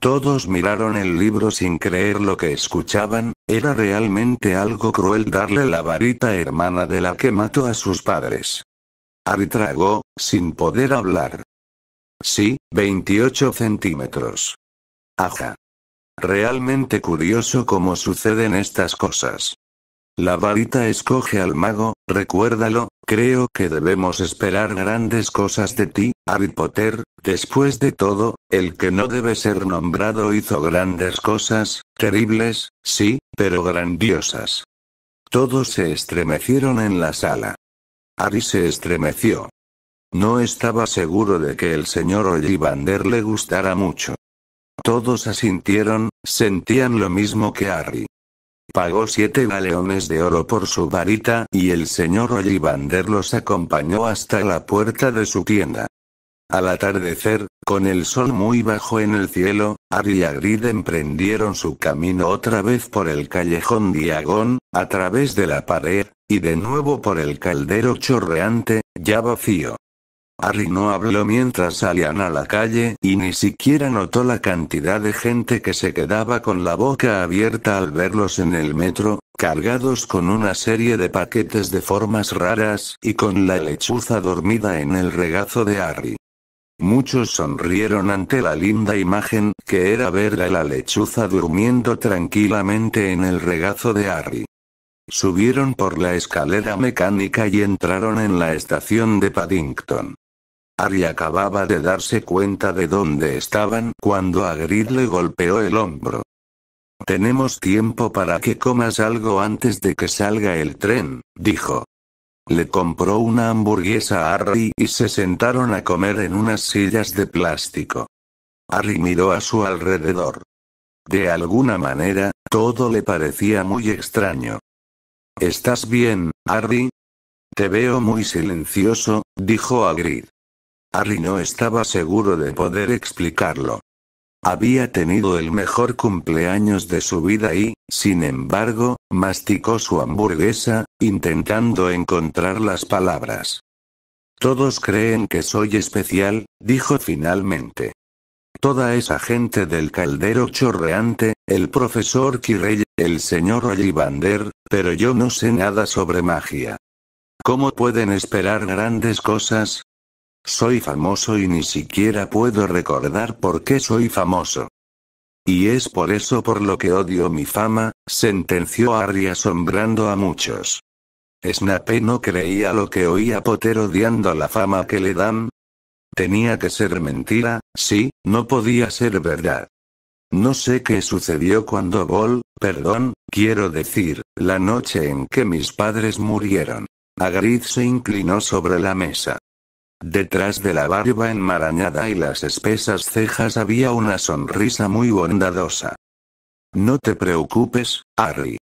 Todos miraron el libro sin creer lo que escuchaban, era realmente algo cruel darle la varita hermana de la que mató a sus padres. Ari sin poder hablar. Sí, 28 centímetros. Aja. Realmente curioso cómo suceden estas cosas. La varita escoge al mago, recuérdalo, creo que debemos esperar grandes cosas de ti, Harry Potter, después de todo, el que no debe ser nombrado hizo grandes cosas, terribles, sí, pero grandiosas. Todos se estremecieron en la sala. Harry se estremeció. No estaba seguro de que el señor Ollivander le gustara mucho. Todos asintieron, sentían lo mismo que Harry. Pagó siete galeones de oro por su varita, y el señor Ollivander los acompañó hasta la puerta de su tienda. Al atardecer, con el sol muy bajo en el cielo, Ari y Agrid emprendieron su camino otra vez por el callejón Diagón, a través de la pared, y de nuevo por el caldero chorreante, ya vacío. Harry no habló mientras salían a la calle, y ni siquiera notó la cantidad de gente que se quedaba con la boca abierta al verlos en el metro, cargados con una serie de paquetes de formas raras, y con la lechuza dormida en el regazo de Harry. Muchos sonrieron ante la linda imagen, que era ver a la lechuza durmiendo tranquilamente en el regazo de Harry. Subieron por la escalera mecánica y entraron en la estación de Paddington. Ari acababa de darse cuenta de dónde estaban cuando Agrid le golpeó el hombro. Tenemos tiempo para que comas algo antes de que salga el tren, dijo. Le compró una hamburguesa a Harry y se sentaron a comer en unas sillas de plástico. Harry miró a su alrededor. De alguna manera, todo le parecía muy extraño. ¿Estás bien, Harry? Te veo muy silencioso, dijo Agrid. Harry no estaba seguro de poder explicarlo. Había tenido el mejor cumpleaños de su vida y, sin embargo, masticó su hamburguesa, intentando encontrar las palabras. Todos creen que soy especial, dijo finalmente. Toda esa gente del caldero chorreante, el profesor Quirrell, el señor Ollivander, pero yo no sé nada sobre magia. ¿Cómo pueden esperar grandes cosas? Soy famoso y ni siquiera puedo recordar por qué soy famoso. Y es por eso por lo que odio mi fama, sentenció Harry asombrando a muchos. Snape no creía lo que oía Potter odiando la fama que le dan. Tenía que ser mentira, sí, no podía ser verdad. No sé qué sucedió cuando Vol, perdón, quiero decir, la noche en que mis padres murieron. Agrid se inclinó sobre la mesa. Detrás de la barba enmarañada y las espesas cejas había una sonrisa muy bondadosa. No te preocupes, Harry.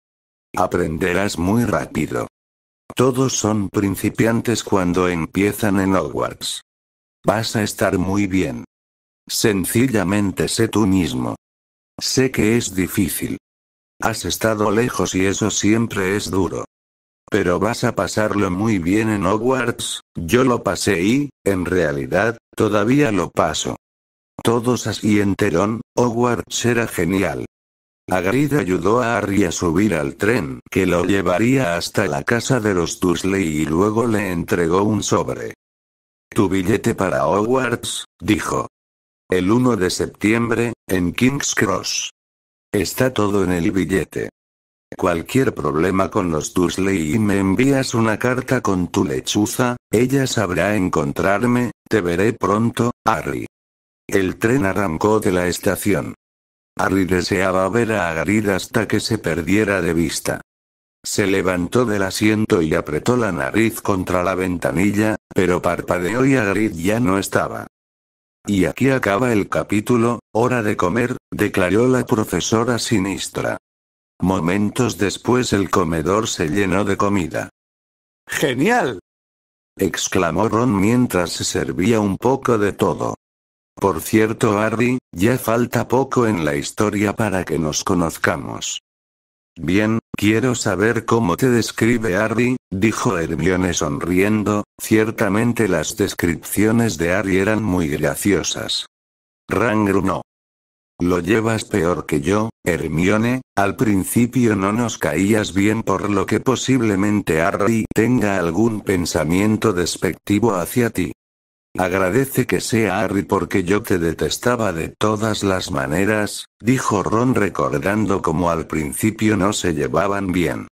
Aprenderás muy rápido. Todos son principiantes cuando empiezan en Hogwarts. Vas a estar muy bien. Sencillamente sé tú mismo. Sé que es difícil. Has estado lejos y eso siempre es duro. Pero vas a pasarlo muy bien en Hogwarts, yo lo pasé y, en realidad, todavía lo paso. Todos así enteron, Hogwarts era genial. Hagrid ayudó a Harry a subir al tren que lo llevaría hasta la casa de los Dursley y luego le entregó un sobre. Tu billete para Hogwarts, dijo. El 1 de septiembre, en King's Cross. Está todo en el billete cualquier problema con los Dursley y me envías una carta con tu lechuza, ella sabrá encontrarme, te veré pronto, Harry. El tren arrancó de la estación. Harry deseaba ver a Hagrid hasta que se perdiera de vista. Se levantó del asiento y apretó la nariz contra la ventanilla, pero parpadeó y Hagrid ya no estaba. Y aquí acaba el capítulo, hora de comer, declaró la profesora sinistra. Momentos después el comedor se llenó de comida. ¡Genial! exclamó Ron mientras se servía un poco de todo. Por cierto, Harry, ya falta poco en la historia para que nos conozcamos. Bien, quiero saber cómo te describe Harry, dijo Hermione sonriendo, ciertamente las descripciones de Harry eran muy graciosas. Ron lo llevas peor que yo, Hermione, al principio no nos caías bien por lo que posiblemente Harry tenga algún pensamiento despectivo hacia ti. Agradece que sea Harry porque yo te detestaba de todas las maneras, dijo Ron recordando cómo al principio no se llevaban bien.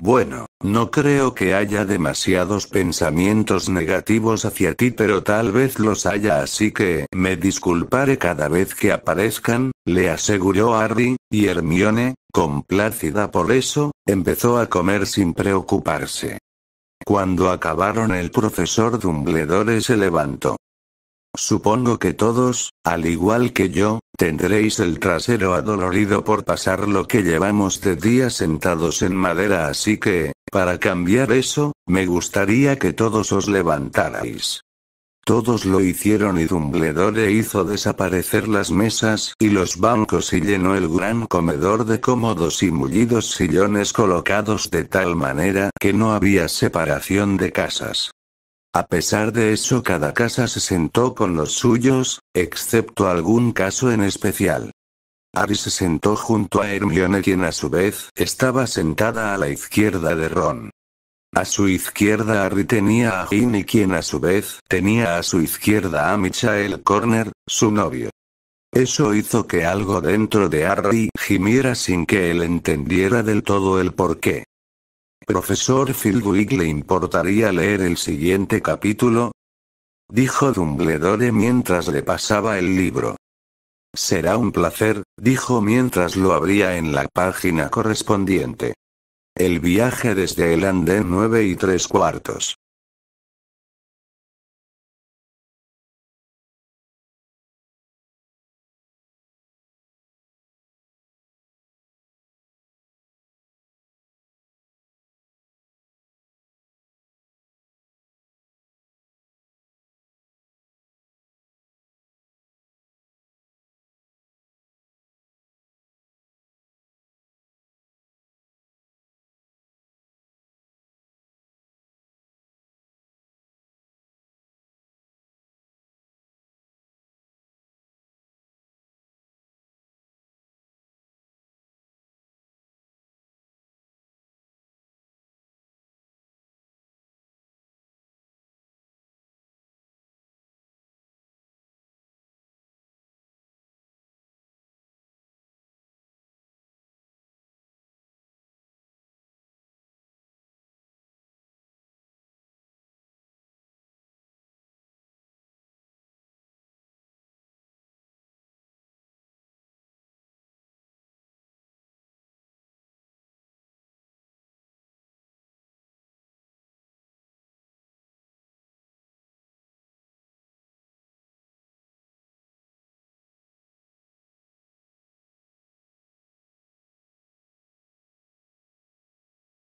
Bueno, no creo que haya demasiados pensamientos negativos hacia ti, pero tal vez los haya, así que me disculparé cada vez que aparezcan, le aseguró Harry, y Hermione, complácida por eso, empezó a comer sin preocuparse. Cuando acabaron el profesor Dumbledore se levantó. Supongo que todos, al igual que yo, tendréis el trasero adolorido por pasar lo que llevamos de día sentados en madera así que, para cambiar eso, me gustaría que todos os levantarais. Todos lo hicieron y Dumbledore hizo desaparecer las mesas y los bancos y llenó el gran comedor de cómodos y mullidos sillones colocados de tal manera que no había separación de casas. A pesar de eso cada casa se sentó con los suyos, excepto algún caso en especial. Harry se sentó junto a Hermione quien a su vez estaba sentada a la izquierda de Ron. A su izquierda Harry tenía a Ginny quien a su vez tenía a su izquierda a Michael Corner, su novio. Eso hizo que algo dentro de Harry gimiera sin que él entendiera del todo el porqué. Profesor Philwick le importaría leer el siguiente capítulo, dijo Dumbledore mientras le pasaba el libro. Será un placer, dijo mientras lo abría en la página correspondiente. El viaje desde el andén 9 y 3 cuartos.